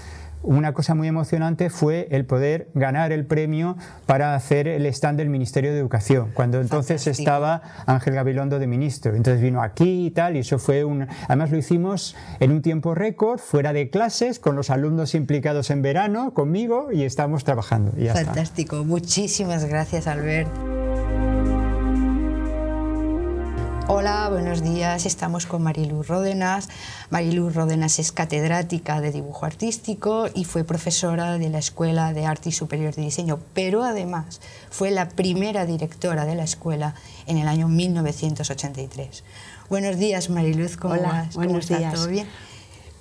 una cosa muy emocionante fue el poder ganar el premio para hacer el stand del Ministerio de Educación, cuando entonces estaba Ángel Gabilondo de ministro. Entonces vino aquí y tal, y eso fue un... Además lo hicimos en un tiempo récord, fuera de clases, con los alumnos implicados en verano, conmigo, y estamos trabajando. Fantástico, muchísimas gracias Albert. Hola, buenos días. Estamos con Mariluz Ródenas. Mariluz Ródenas es catedrática de dibujo artístico y fue profesora de la Escuela de Arte y Superior de Diseño, pero además fue la primera directora de la escuela en el año 1983. Buenos días, Mariluz. ¿Cómo estás? ¿Cómo buenos días. ¿Todo bien?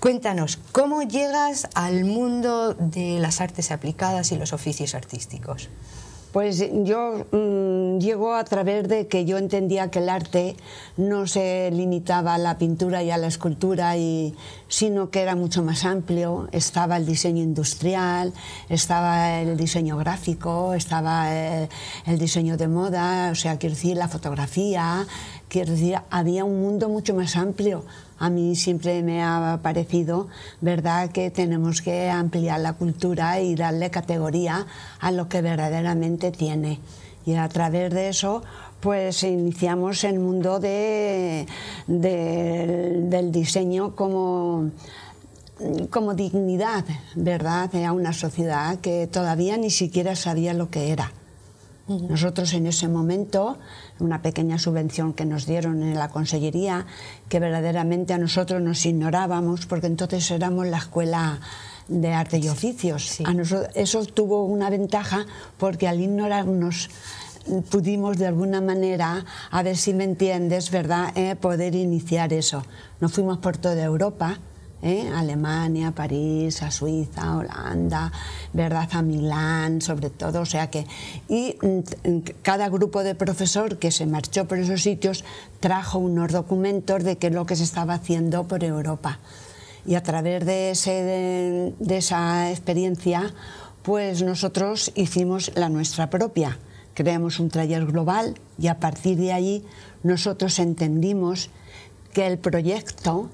Cuéntanos, ¿cómo llegas al mundo de las artes aplicadas y los oficios artísticos? Pues yo mm, llego a través de que yo entendía que el arte no se limitaba a la pintura y a la escultura, sino que era mucho más amplio. Estaba el diseño industrial, estaba el diseño gráfico, estaba el, eh, el diseño de moda, o sea, quiero decir, la fotografía, quiero decir, había un mundo mucho más amplio a mí siempre me ha parecido, ¿verdad?, que tenemos que ampliar la cultura y darle categoría a lo que verdaderamente tiene. Y a través de eso, pues iniciamos el mundo de, del diseño como, como dignidad, ¿verdad?, a una sociedad que todavía ni siquiera sabía lo que era. Nosotros en ese momento una pequeña subvención que nos dieron en la consellería, que verdaderamente a nosotros nos ignorábamos porque entonces éramos la escuela de arte y oficios. A nosotros, eso tuvo una ventaja porque al ignorarnos mm, pudimos de alguna manera, a ver si me entiendes, ¿verdad?, eh, poder iniciar eso. Nos fuimos por toda Europa, ¿eh? Alemania, París, a Suiza, Holanda, ¿verdad? a Milán, sobre todo. O sea que. Y mm, cada grupo de profesor que se marchó por esos sitios trajo unos documentos de qué es lo que se estaba haciendo por Europa. Y a través de, ese, de, esa experiencia, pues nosotros hicimos la nuestra propia. Creamos un taller global y a partir de allí nosotros entendimos que el proyecto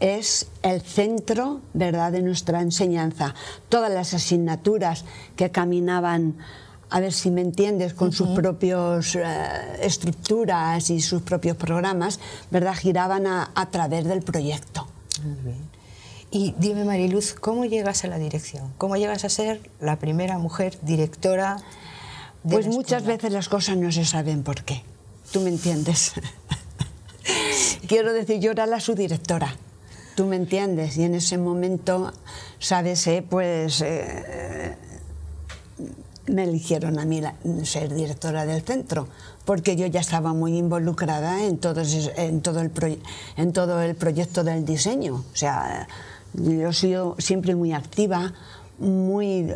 es el centro ¿verdad? de nuestra enseñanza. Todas las asignaturas que caminaban, a ver si me entiendes, con sus propias eh, estructuras y sus propios programas, ¿verdad? giraban a, través del proyecto. Y dime, Mariluz, ¿cómo llegas a la dirección? ¿Cómo llegas a ser la primera mujer directora? pues muchas veces las cosas no se saben por qué. ¿Tú me entiendes? Quiero decir, yo era la subdirectora tú me entiendes, y en ese momento, sabes, eh, pues eh, eh, me eligieron a mí ser directora del centro, porque yo ya estaba muy involucrada en, en, todo, el en todo el proyecto del diseño. O sea, yo he sido siempre muy activa, muy,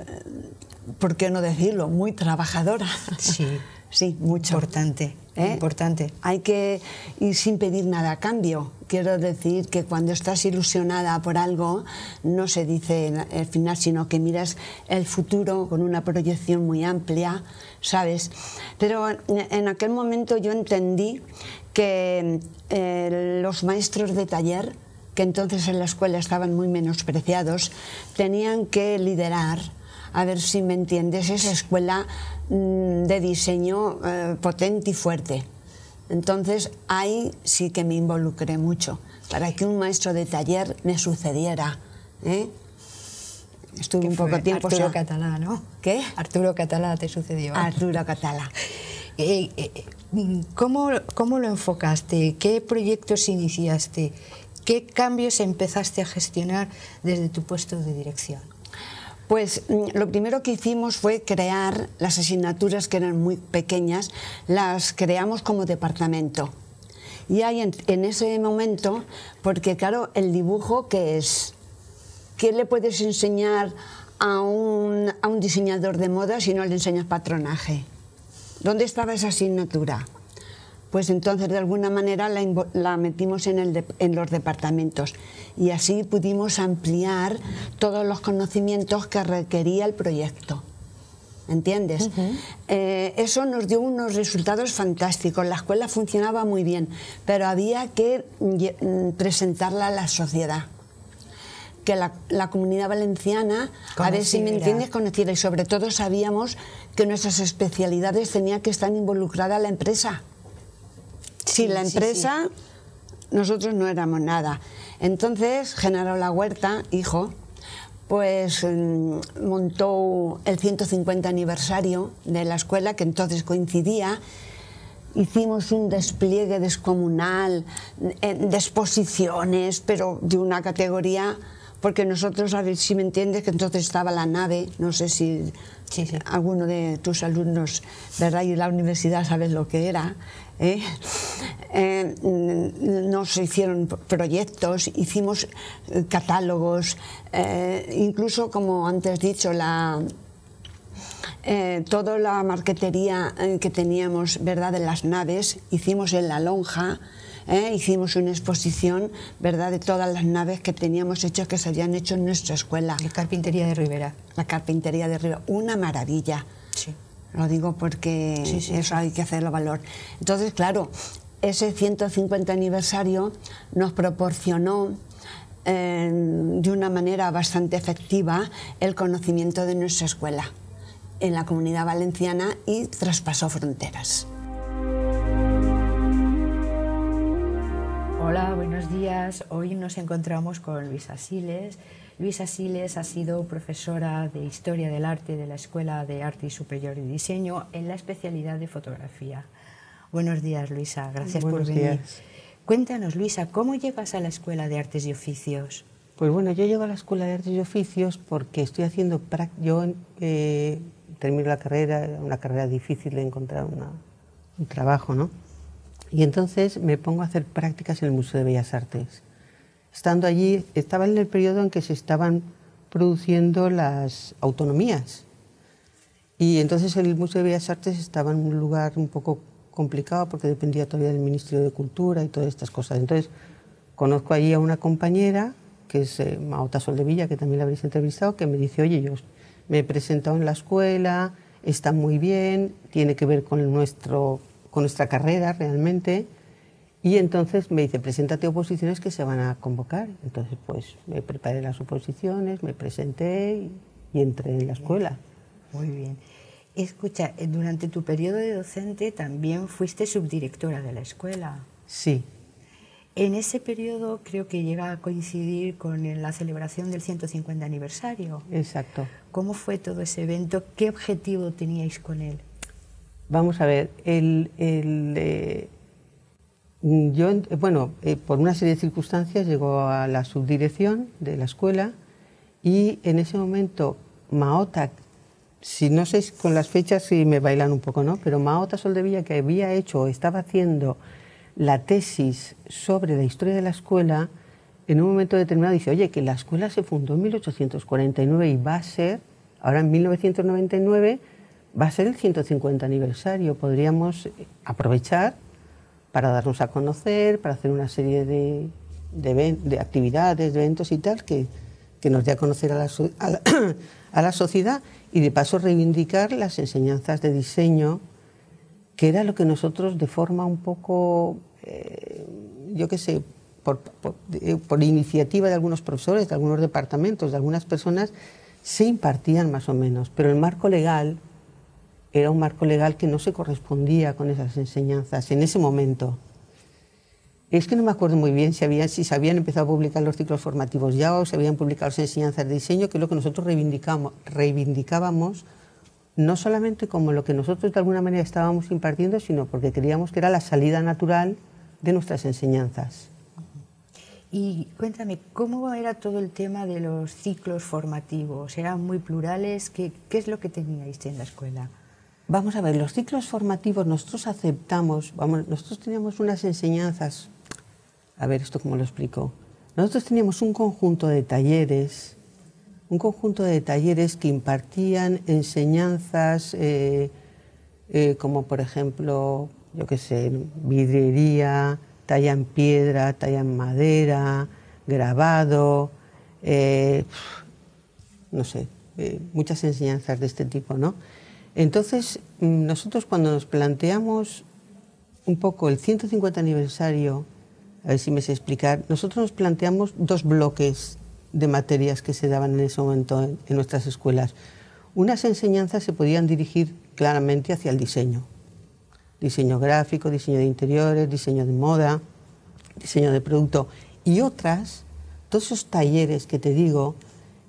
¿por qué no decirlo?, muy trabajadora. Sí. sí, mucho. Importante. ¿Eh? Importante. Hay que ir sin pedir nada a cambio. Quiero decir que cuando estás ilusionada por algo, no se dice el final, sino que miras el futuro con una proyección muy amplia, ¿sabes? Pero en aquel momento yo entendí que eh, los maestros de taller, que entonces en la escuela estaban muy menospreciados, tenían que liderar a ver si me entiendes, es escuela mm, de diseño eh, potente y fuerte. Entonces ahí sí que me involucré mucho, para que un maestro de taller me sucediera. ¿eh? Estuve un poco tiempo... Arturo catalán Catalá, ¿no? ¿Qué? Arturo Catalá te sucedió. Arturo Catalá. Eh, mm, ¿cómo, ¿Cómo lo enfocaste? ¿Qué proyectos iniciaste? ¿Qué cambios empezaste a gestionar desde tu puesto de dirección? Pues mm, lo primero que hicimos fue crear las asignaturas que eran muy pequeñas, las creamos como departamento. Y ahí en, ese momento, porque claro, el dibujo que es, ¿qué le puedes enseñar a un, a un diseñador de moda si no le enseñas patronaje? ¿Dónde estaba esa asignatura? pues entonces de alguna manera la, metimos en, los departamentos y así pudimos ampliar todos los conocimientos que requería el proyecto. ¿Entiendes? Eh, eso nos dio unos resultados fantásticos. La escuela funcionaba muy bien, pero había que mm, presentarla a la sociedad que la, comunidad valenciana, a ver si me entiendes, conociera y sobre todo sabíamos que nuestras especialidades tenían que estar involucrada la empresa. Sin la empresa nosotros no éramos nada. Entonces Genaro La Huerta, hijo, pues mm, montó el 150 aniversario de la escuela, que entonces coincidía. Hicimos un despliegue descomunal de exposiciones, pero de una categoría, porque nosotros, a ver si me entiendes, que entonces estaba la nave, no sé si alguno de tus alumnos, ¿verdad? Y la universidad sabes lo que era. ¿eh? Eh, nos hicieron proyectos, hicimos eh, catálogos, incluso como antes dicho, la, toda la marquetería que teníamos ¿verdad? en las naves, hicimos en la lonja, hicimos una exposición ¿verdad? de todas las naves que teníamos hechas, que se habían hecho en nuestra escuela. La carpintería de Rivera. La carpintería de Rivera, una maravilla. Sí. Lo digo porque eso hay que hacerlo valor. Entonces, claro, ese 150 aniversario nos proporcionó em, de una manera bastante efectiva el conocimiento de nuestra escuela en la comunidad valenciana y traspasó fronteras. Hola, buenos días. Hoy nos encontramos con Luis Asiles, Luisa Siles ha sido profesora de Historia del Arte de la Escuela de Arte y Superior y Diseño en la especialidad de fotografía. Buenos días, Luisa. Gracias por venir. Cuéntanos, Luisa, ¿cómo llegas a la Escuela de Artes y Oficios? Pues bueno, yo llego a la Escuela de Artes y Oficios porque estoy haciendo... Yo eh, termino la carrera, una carrera difícil de encontrar un trabajo, ¿no? Y entonces me pongo a hacer prácticas en el Museo de Bellas Artes estando allí, estaba en el periodo en que se estaban produciendo las autonomías. Y entonces el Museo de Bellas Artes estaba en un lugar un poco complicado porque dependía todavía del Ministerio de Cultura y todas estas cosas. Entonces, conozco allí a una compañera, que es eh, Soldevilla, que también la habréis entrevistado, que me dice, oye, yo me he presentado en la escuela, está muy bien, tiene que ver con, nuestro, con nuestra carrera realmente. Y entonces me dice, preséntate oposiciones que se van a convocar. Entonces, pues me preparé las oposiciones, me presenté y, entré en la escuela. Muy bien. Escucha, eh, durante tu periodo de docente también fuiste subdirectora de la escuela. Sí. En ese periodo creo que llega a coincidir con la celebración del 150 aniversario. Exacto. ¿Cómo fue todo ese evento? ¿Qué objetivo teníais con él? Vamos a ver, el, eh, Mm, yo, eh, bueno, eh, por una serie de circunstancias llegó a la subdirección de la escuela y en ese momento Maota, si no sé con las fechas si me bailan un poco, ¿no? Pero Maota Soldevilla, que había hecho o estaba haciendo la tesis sobre la historia de la escuela, en un momento determinado dice, oye, que la escuela se fundó en 1849 y va a ser, ahora en 1999, va a ser el 150 aniversario, podríamos eh, aprovechar para darnos a conocer, para hacer una serie de, actividades, de eventos y tal, que, nos dé a conocer a la, sociedad y de paso reivindicar las enseñanzas de diseño, que era lo que nosotros de forma un poco, eh, yo qué sé, por, eh, por, iniciativa de algunos profesores, de algunos departamentos, de algunas personas, se impartían más o menos, pero el marco legal era un marco legal que no se correspondía con esas enseñanzas en ese momento. Es que no me acuerdo muy bien si, habían si se habían empezado a publicar los ciclos formativos ya o se habían publicado las enseñanzas de diseño, que es lo que nosotros reivindicamos, reivindicábamos no solamente como lo que nosotros de alguna manera estábamos impartiendo, sino porque creíamos que era la salida natural de nuestras enseñanzas. Y cuéntame, ¿cómo era todo el tema de los ciclos formativos? ¿Eran muy plurales? ¿Qué, qué es lo que teníais en la escuela? Vamos a ver, los ciclos formativos nosotros aceptamos, nosotros teníamos unas enseñanzas, a ver esto cómo lo explico, nosotros teníamos un conjunto de talleres, un conjunto de talleres que impartían enseñanzas eh, eh, como por ejemplo, yo qué sé, vidrería, talla en piedra, talla en madera, grabado, eh, no sé, muchas enseñanzas de este tipo, ¿no? Entonces, nosotros cuando nos planteamos un poco el 150 aniversario, a ver si me sé explicar, nosotros nos planteamos dos bloques de materias que se daban en ese momento en, nuestras escuelas. Unas enseñanzas se podían dirigir claramente hacia el diseño. Diseño gráfico, diseño de interiores, diseño de moda, diseño de producto. Y otras, todos esos talleres que te digo,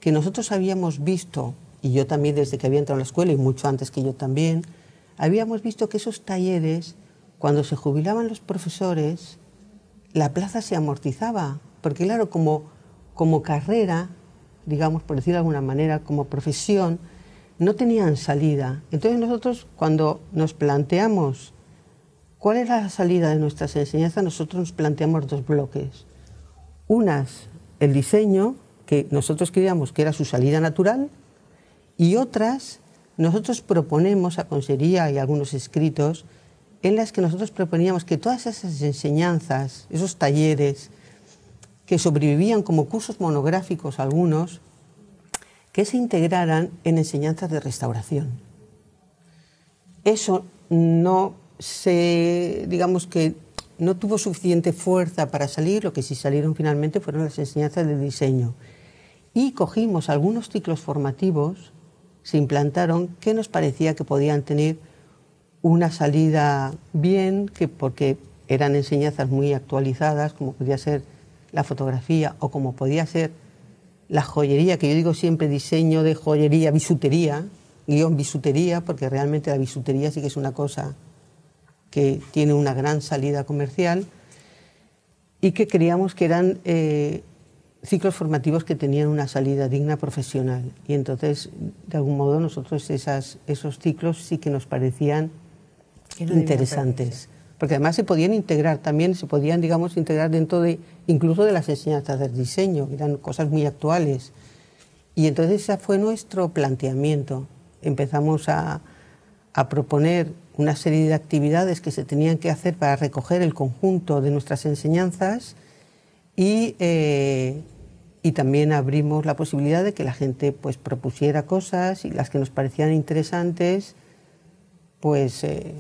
que nosotros habíamos visto y yo también desde que había entrado a la escuela y mucho antes que yo también, habíamos visto que esos talleres, cuando se jubilaban los profesores, la plaza se amortizaba, porque claro, como, carrera, digamos, por decir de alguna manera, como profesión, no tenían salida. Entonces nosotros cuando nos planteamos cuál era la salida de nuestras enseñanzas, nosotros nos planteamos dos bloques. Unas, el diseño, que nosotros creíamos que era su salida natural, y otras nosotros proponemos a Consejería y algunos escritos en las que nosotros proponíamos que todas esas enseñanzas, esos talleres que sobrevivían como cursos monográficos algunos, que se integraran en enseñanzas de restauración. Eso no se, digamos que no tuvo suficiente fuerza para salir, lo que sí salieron finalmente fueron las enseñanzas de diseño. Y cogimos algunos ciclos formativos se implantaron que nos parecía que podían tener una salida bien, que porque eran enseñanzas muy actualizadas, como podía ser la fotografía o como podía ser la joyería, que yo digo siempre diseño de joyería, bisutería, guión bisutería, porque realmente la bisutería sí que es una cosa que tiene una gran salida comercial, y que creíamos que eran eh, ciclos formativos que tenían una salida digna profesional. Y entonces, de algún modo, nosotros esas, esos ciclos sí que nos parecían interesantes. Porque además se podían integrar también, se podían, digamos, integrar dentro de, incluso de las enseñanzas del diseño, eran cosas muy actuales. Y entonces ese fue nuestro planteamiento. Empezamos a, proponer una serie de actividades que se tenían que hacer para recoger el conjunto de nuestras enseñanzas y eh, y también abrimos la posibilidad de que la gente pues propusiera cosas y las que nos parecían interesantes pues eh,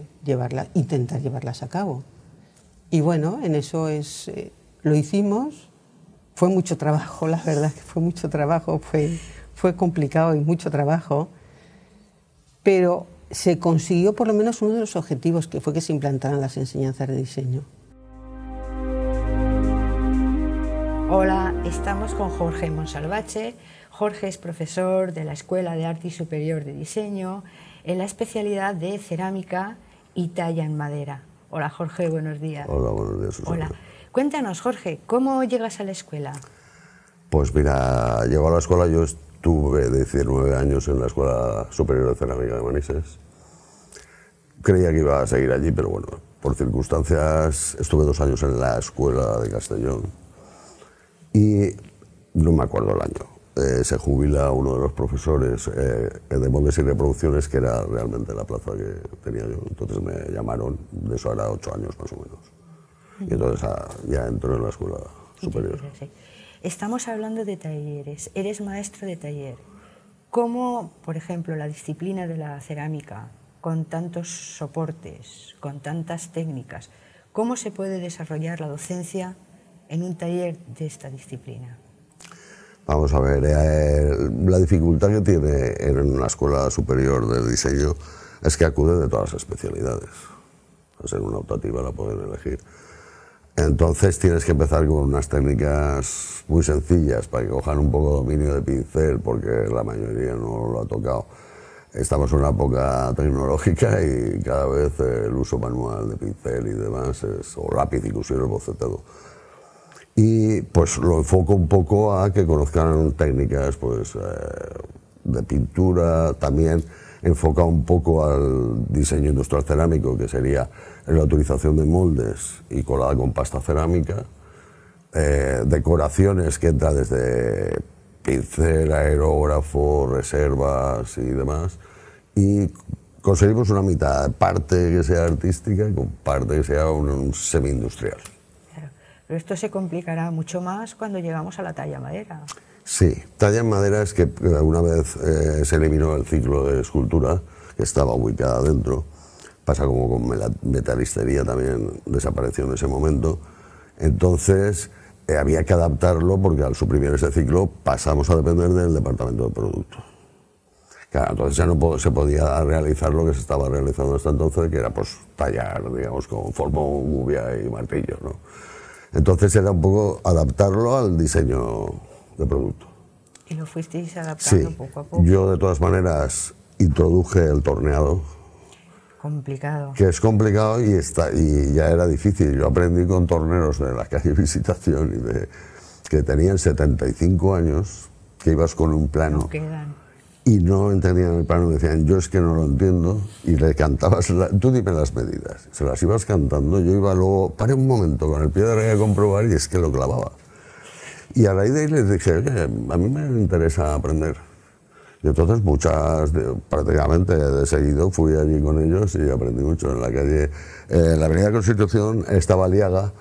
intentar llevarlas a cabo. Y bueno, en eso es, eh, lo hicimos, fue mucho trabajo, la verdad que fue mucho trabajo, fue, fue complicado y mucho trabajo, pero se consiguió por lo menos uno de los objetivos, que fue que se implantaran las enseñanzas de diseño. Hola, Estamos con Jorge Monsalvache. Jorge es profesor de la Escuela de Arte Superior de Diseño en la especialidad de cerámica y talla en madera. Hola Jorge, buenos días. Hola, buenos días. Susana. Hola. Cuéntanos Jorge, ¿cómo llegas a la escuela? Pues mira, llegó a la escuela, yo estuve 19 años en la Escuela Superior de Cerámica de Manises. Creía que iba a seguir allí, pero bueno, por circunstancias estuve dos años en la Escuela de Castellón y no me acuerdo el año. Eh, se jubila uno de los profesores eh, de Montes y Reproducciones, que era realmente la plaza que tenía yo. Entonces me llamaron, de eso era ocho años más o menos. Y entonces ah, ya entró en la escuela superior. Estamos hablando de talleres, eres maestro de taller. ¿Cómo, por ejemplo, la disciplina de la cerámica, con tantos soportes, con tantas técnicas, cómo se puede desarrollar la docencia en un taller de esta disciplina? Vamos a ver, eh, la dificultad que tiene en una escuela superior de diseño es que acude de todas las especialidades. A ser una optativa la pueden elegir. Entonces tienes que empezar con unas técnicas muy sencillas para que cojan un poco de dominio de pincel, porque la mayoría no lo ha tocado. Estamos en una época tecnológica y cada vez el uso manual de pincel y demás, es, o lápiz inclusive el bocetado, y pues lo enfoco un poco a que conozcan técnicas pues, eh, de pintura, también enfoca un poco al diseño industrial cerámico, que sería la utilización de moldes y colada con pasta cerámica, eh, decoraciones que entra desde pincel, aerógrafo, reservas y demás, y conseguimos una mitad, parte que sea artística y con parte que sea un semi-industrial. Pero esto se complicará mucho más cuando llegamos a la talla madera. Sí, talla en madera es que eh, alguna vez eh, se eliminó el ciclo de escultura, que estaba ubicada adentro... pasa como con la metalistería también desapareció en ese momento, entonces eh, había que adaptarlo porque al suprimir ese ciclo pasamos a depender del departamento de producto. Claro, entonces ya no se podía realizar lo que se estaba realizando hasta entonces, que era pues tallar, digamos, con forma, gubia y martillo, ¿no? Entonces era un poco adaptarlo al diseño de producto. ¿Y lo fuisteis adaptando poco a poco? Yo de todas maneras introduje el torneado. Complicado. Que es complicado y, está, y ya era difícil. Yo aprendí con torneros de la calle Visitación y de, que tenían 75 años, que ibas con un plano. quedan y no entendían el plano, decían, yo es que no lo entiendo, y le cantabas, tú dime las medidas, se las ibas cantando, yo iba luego, paré un momento, con el pie de a comprobar y es que lo clavaba. Y a la idea les dije, a mí me interesa aprender. Y entonces muchas, prácticamente de seguido fui allí con ellos y aprendí mucho. En la calle, en eh, la Avenida Constitución estaba Liaga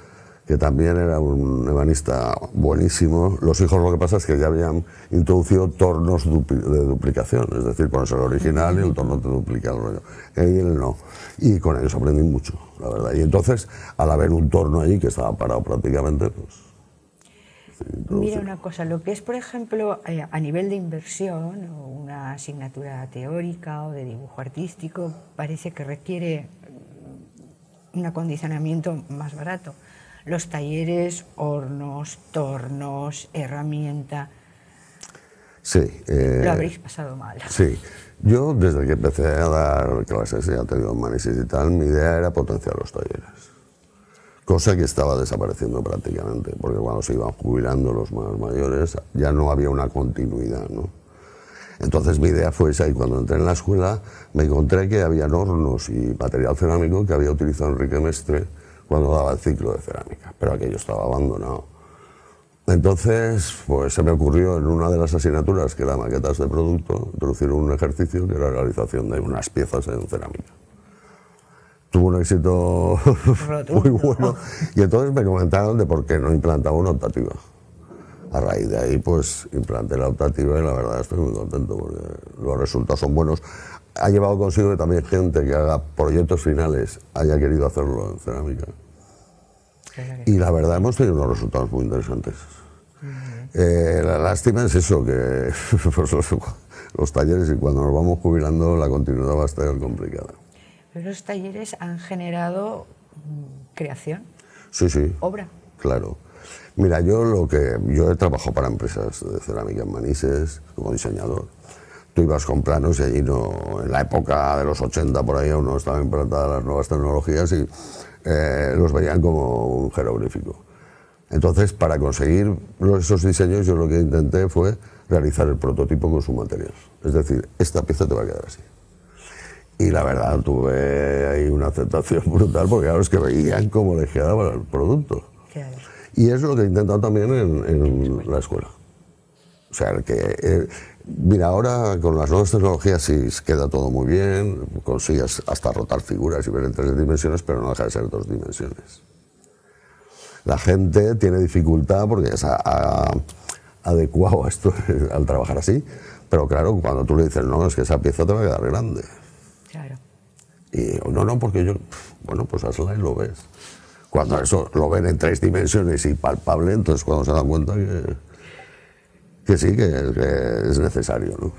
que también era un ebanista buenísimo. Los hijos lo que pasa es que ya habían introducido tornos de duplicación, es decir, pones el original y el torno te duplica el rollo. Él no. Y con ellos aprendí mucho, la verdad. Y entonces, al haber un torno ahí que estaba parado prácticamente, pues... Mira una cosa, lo que es, por ejemplo, eh, a nivel de inversión, una asignatura teórica o de dibujo artístico, parece que requiere un acondicionamiento más barato los talleres, hornos, tornos, herramienta. Sí. Lo eh, habréis pasado mal. Sí. Yo, desde que empecé a dar clases y a tener manesis y tal, mi idea era potenciar los talleres. Cosa que estaba desapareciendo prácticamente, porque cuando se iban jubilando los más mayores ya no había una continuidad, ¿no? Entonces mi idea fue esa y cuando entré en la escuela me encontré que había hornos y material cerámico que había utilizado Enrique Mestre cuando daba el ciclo de cerámica, pero aquello estaba abandonado. Entonces, pues se me ocurrió en una de las asignaturas, que era maquetas de producto, introducir un ejercicio que era la realización de unas piezas en cerámica. Tuvo un éxito muy bueno y entonces me comentaron de por qué no implantaba una optativa. A raíz de ahí, pues implanté la optativa y la verdad estoy muy contento porque los resultados son buenos. Ha llevado consigo que también gente que haga proyectos finales haya querido hacerlo en cerámica. Y la verdad hemos tenido unos resultados muy interesantes. Eh, la lástima es eso, que pues los, talleres y cuando nos vamos jubilando la continuidad va a estar complicada. Pero los talleres han generado mm, creación. Sí, sí. Obra. Claro. Mira, yo lo que yo he trabajado para empresas de cerámica en Manises como diseñador. Tú ibas con planos y allí no, en la época de los 80 por ahí aún no estaban implantadas las nuevas tecnologías y eh, los veían como un jeroglífico. Entonces, para conseguir esos diseños, yo lo que intenté fue realizar el prototipo con su material. Es decir, esta pieza te va a quedar así. Y la verdad, tuve ahí una aceptación brutal, porque claro, es que veían cómo le quedaba el producto. Y es lo que he intentado también en, en la escuela. O sea, el que, eh, Mira, ahora con las nuevas tecnologías sí queda todo muy bien, consigues hasta rotar figuras y ver en tres dimensiones, pero no deja de ser dos dimensiones. La gente tiene dificultad porque es adecuado a esto, al trabajar así, pero claro, cuando tú le dices, no, es que esa pieza te va a quedar grande. Claro. Y no, no, porque yo, bueno, pues hazla y lo ves. Cuando eso lo ven en tres dimensiones y palpable, entonces cuando se dan cuenta que que sí, que, es necesario. ¿no?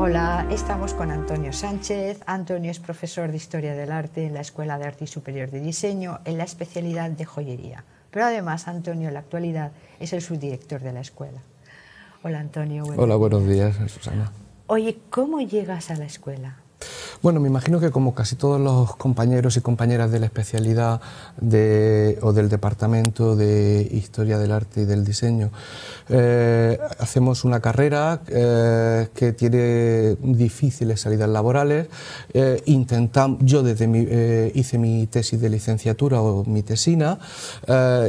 Hola, estamos con Antonio Sánchez. Antonio es profesor de Historia del Arte en la Escuela de Arte y Superior de Diseño en la especialidad de joyería. Pero además Antonio en la actualidad es el subdirector de la escuela. Hola Antonio. Hola, buenos días, Susana. Oye, ¿cómo llegas a la escuela? Bueno, me imagino que como casi todos los compañeros y compañeras de la especialidad o del Departamento de Historia del Arte y del Diseño, eh, hacemos una carrera eh, que tiene difíciles salidas laborales. Eh, yo desde mi, eh, hice mi tesis de licenciatura o mi tesina,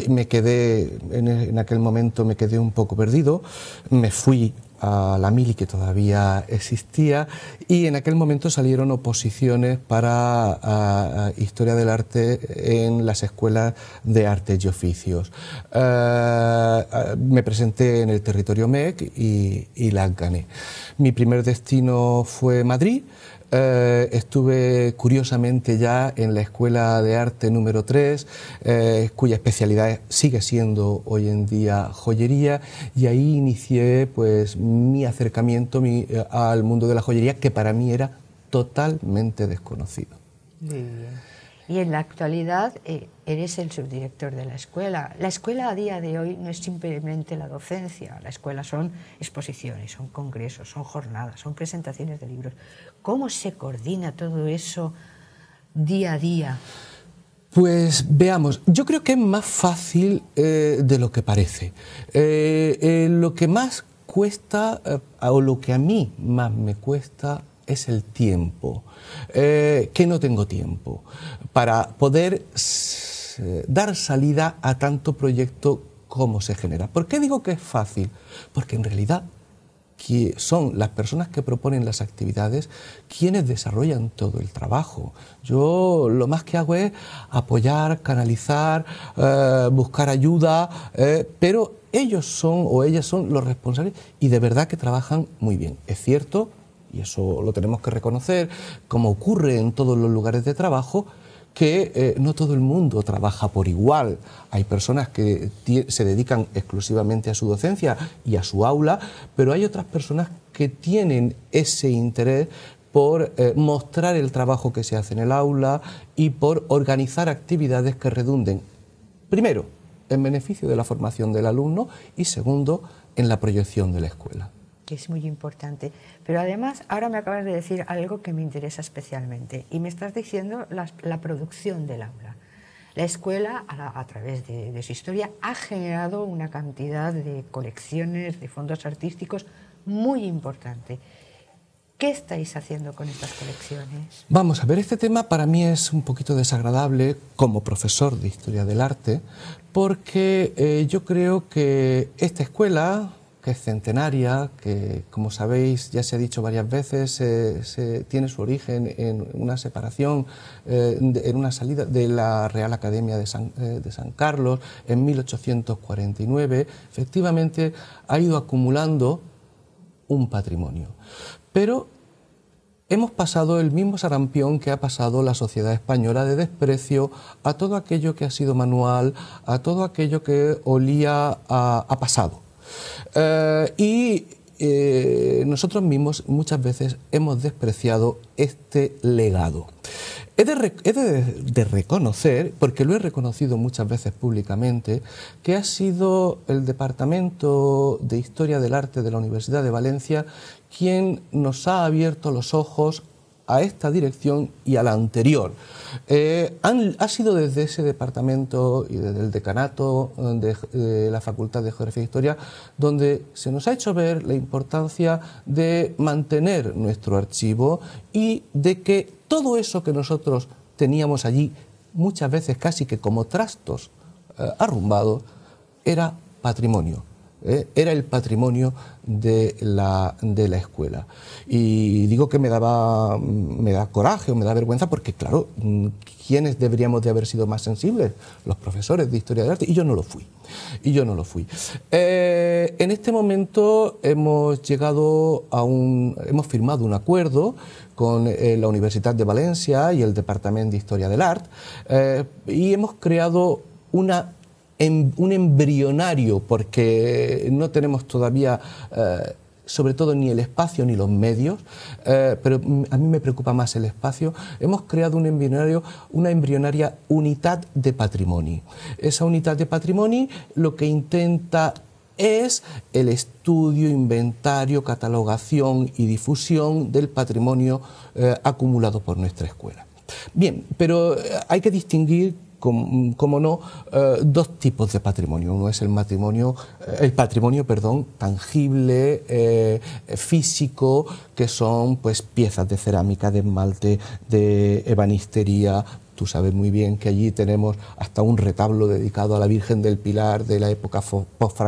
me quedé, en aquel momento me quedé un poco perdido, me fui a la mili que todavía existía y en aquel momento salieron oposiciones para historia del arte en las escuelas de artes y oficios. Eh, me presenté en el territorio MEC y, y gané. Mi primer destino fue Madrid. Eh, estuve curiosamente ya en la Escuela de Arte número 3, eh, cuya especialidad sigue siendo hoy en día joyería, y ahí inicié pues mi acercamiento eh, al mundo de la joyería, que para mí era totalmente desconocido. Y en la actualidad eres el subdirector de la escuela. La escuela a día de hoy no es simplemente la docencia, la escuela son exposiciones, son congresos, son jornadas, son presentaciones de libros. ¿Cómo se coordina todo eso día a día? Pues veamos, yo creo que es más fácil eh, de lo que parece. Eh, eh, lo que más cuesta, o lo que a mí más me cuesta, es el tiempo. que no tengo tiempo para poder dar salida a tanto proyecto como se genera. ¿Por qué digo que es fácil? Porque en realidad son las personas que proponen las actividades quienes desarrollan todo el trabajo. Yo lo más que hago es apoyar, canalizar, eh, buscar ayuda, eh, pero ellos son o ellas son los responsables y de verdad que trabajan muy bien. Es cierto, y eso lo tenemos que reconocer, como ocurre en todos los lugares de trabajo, que eh, no todo el mundo trabaja por igual. Hay personas que se dedican exclusivamente a su docencia y a su aula, pero hay otras personas que tienen ese interés por eh, mostrar el trabajo que se hace en el aula y por organizar actividades que redunden, primero, en beneficio de la formación del alumno y segundo, en la proyección de la escuela que es muy importante. Pero además, ahora me acabas de decir algo que me interesa especialmente y me estás diciendo la, producción del aula. La escuela, a, través de, su historia, ha generado una cantidad de colecciones, de fondos artísticos muy importante. ¿Qué estáis haciendo con estas colecciones? Vamos a ver, este tema para mí es un poquito desagradable como profesor de historia del arte, porque eh, yo creo que esta escuela, que es centenaria, que como sabéis ya se ha dicho varias veces, tiene su origen en una separación, eh, en una salida de la Real Academia de San, eh, Carlos en 1849, efectivamente ha ido acumulando un patrimonio. Pero hemos pasado el mismo sarampión que ha pasado la sociedad española de desprecio a todo aquello que ha sido manual, a todo aquello que olía a pasado. Eh, y eh, nosotros mismos muchas veces hemos despreciado este legado. He, de, reconocer, porque lo he reconocido muchas veces públicamente, que ha sido el Departamento de Historia del Arte de la Universidad de Valencia quien nos ha abierto los ojos a esta dirección y a la anterior. Eh, ha sido desde ese departamento y desde el decanato eh, de, eh, la Facultad de Geografía e Historia donde se nos ha hecho ver la importancia de mantener nuestro archivo y de que todo eso que nosotros teníamos allí, muchas veces casi que como trastos arrumbados, era patrimonio. ¿eh? era el patrimonio de la, de la, escuela. Y digo que me daba me da coraje o me da vergüenza porque, claro, ¿quiénes deberíamos de haber sido más sensibles? Los profesores de historia del arte. Y yo no lo fui. Y yo no lo fui. Eh, en este momento hemos llegado a un. hemos firmado un acuerdo con eh, la Universidad de Valencia y el Departamento de Historia del Arte y hemos creado una un embrionario, porque no tenemos todavía... Eh, sobre todo ni el espacio ni los medios, eh, pero a mí me preocupa más el espacio, hemos creado un embrionario, una embrionaria unidad de patrimonio. Esa unidad de patrimonio lo que intenta es el estudio, inventario, catalogación y difusión del patrimonio eh, acumulado por nuestra escuela. Bien, pero hay que distinguir como, no, eh, dos tipos de patrimonio. Uno es el matrimonio, eh, el patrimonio, perdón, tangible, eh, físico, que son pues piezas de cerámica, de esmalte, de ebanistería, Tú sabes muy bien que allí tenemos hasta un retablo dedicado a la Virgen del Pilar de la época post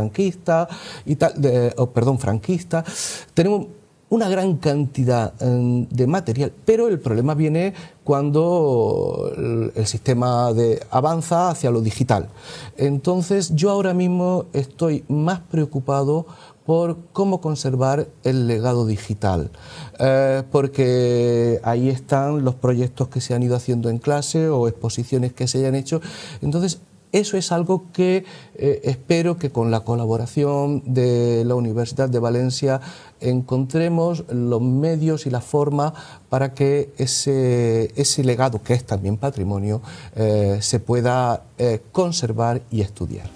y tal, oh, perdón, franquista. Tenemos una gran cantidad eh, de material, pero el problema viene cuando el sistema de, avanza hacia lo digital. Entonces yo ahora mismo estoy más preocupado por cómo conservar el legado digital, eh, porque ahí están los proyectos que se han ido haciendo en clase o exposiciones que se hayan hecho. Entonces, eso es algo que eh, espero que con la colaboración de la Universidad de Valencia encontremos los medios y la forma para que ese, legado, que es también patrimonio, eh, se pueda eh, conservar y estudiar.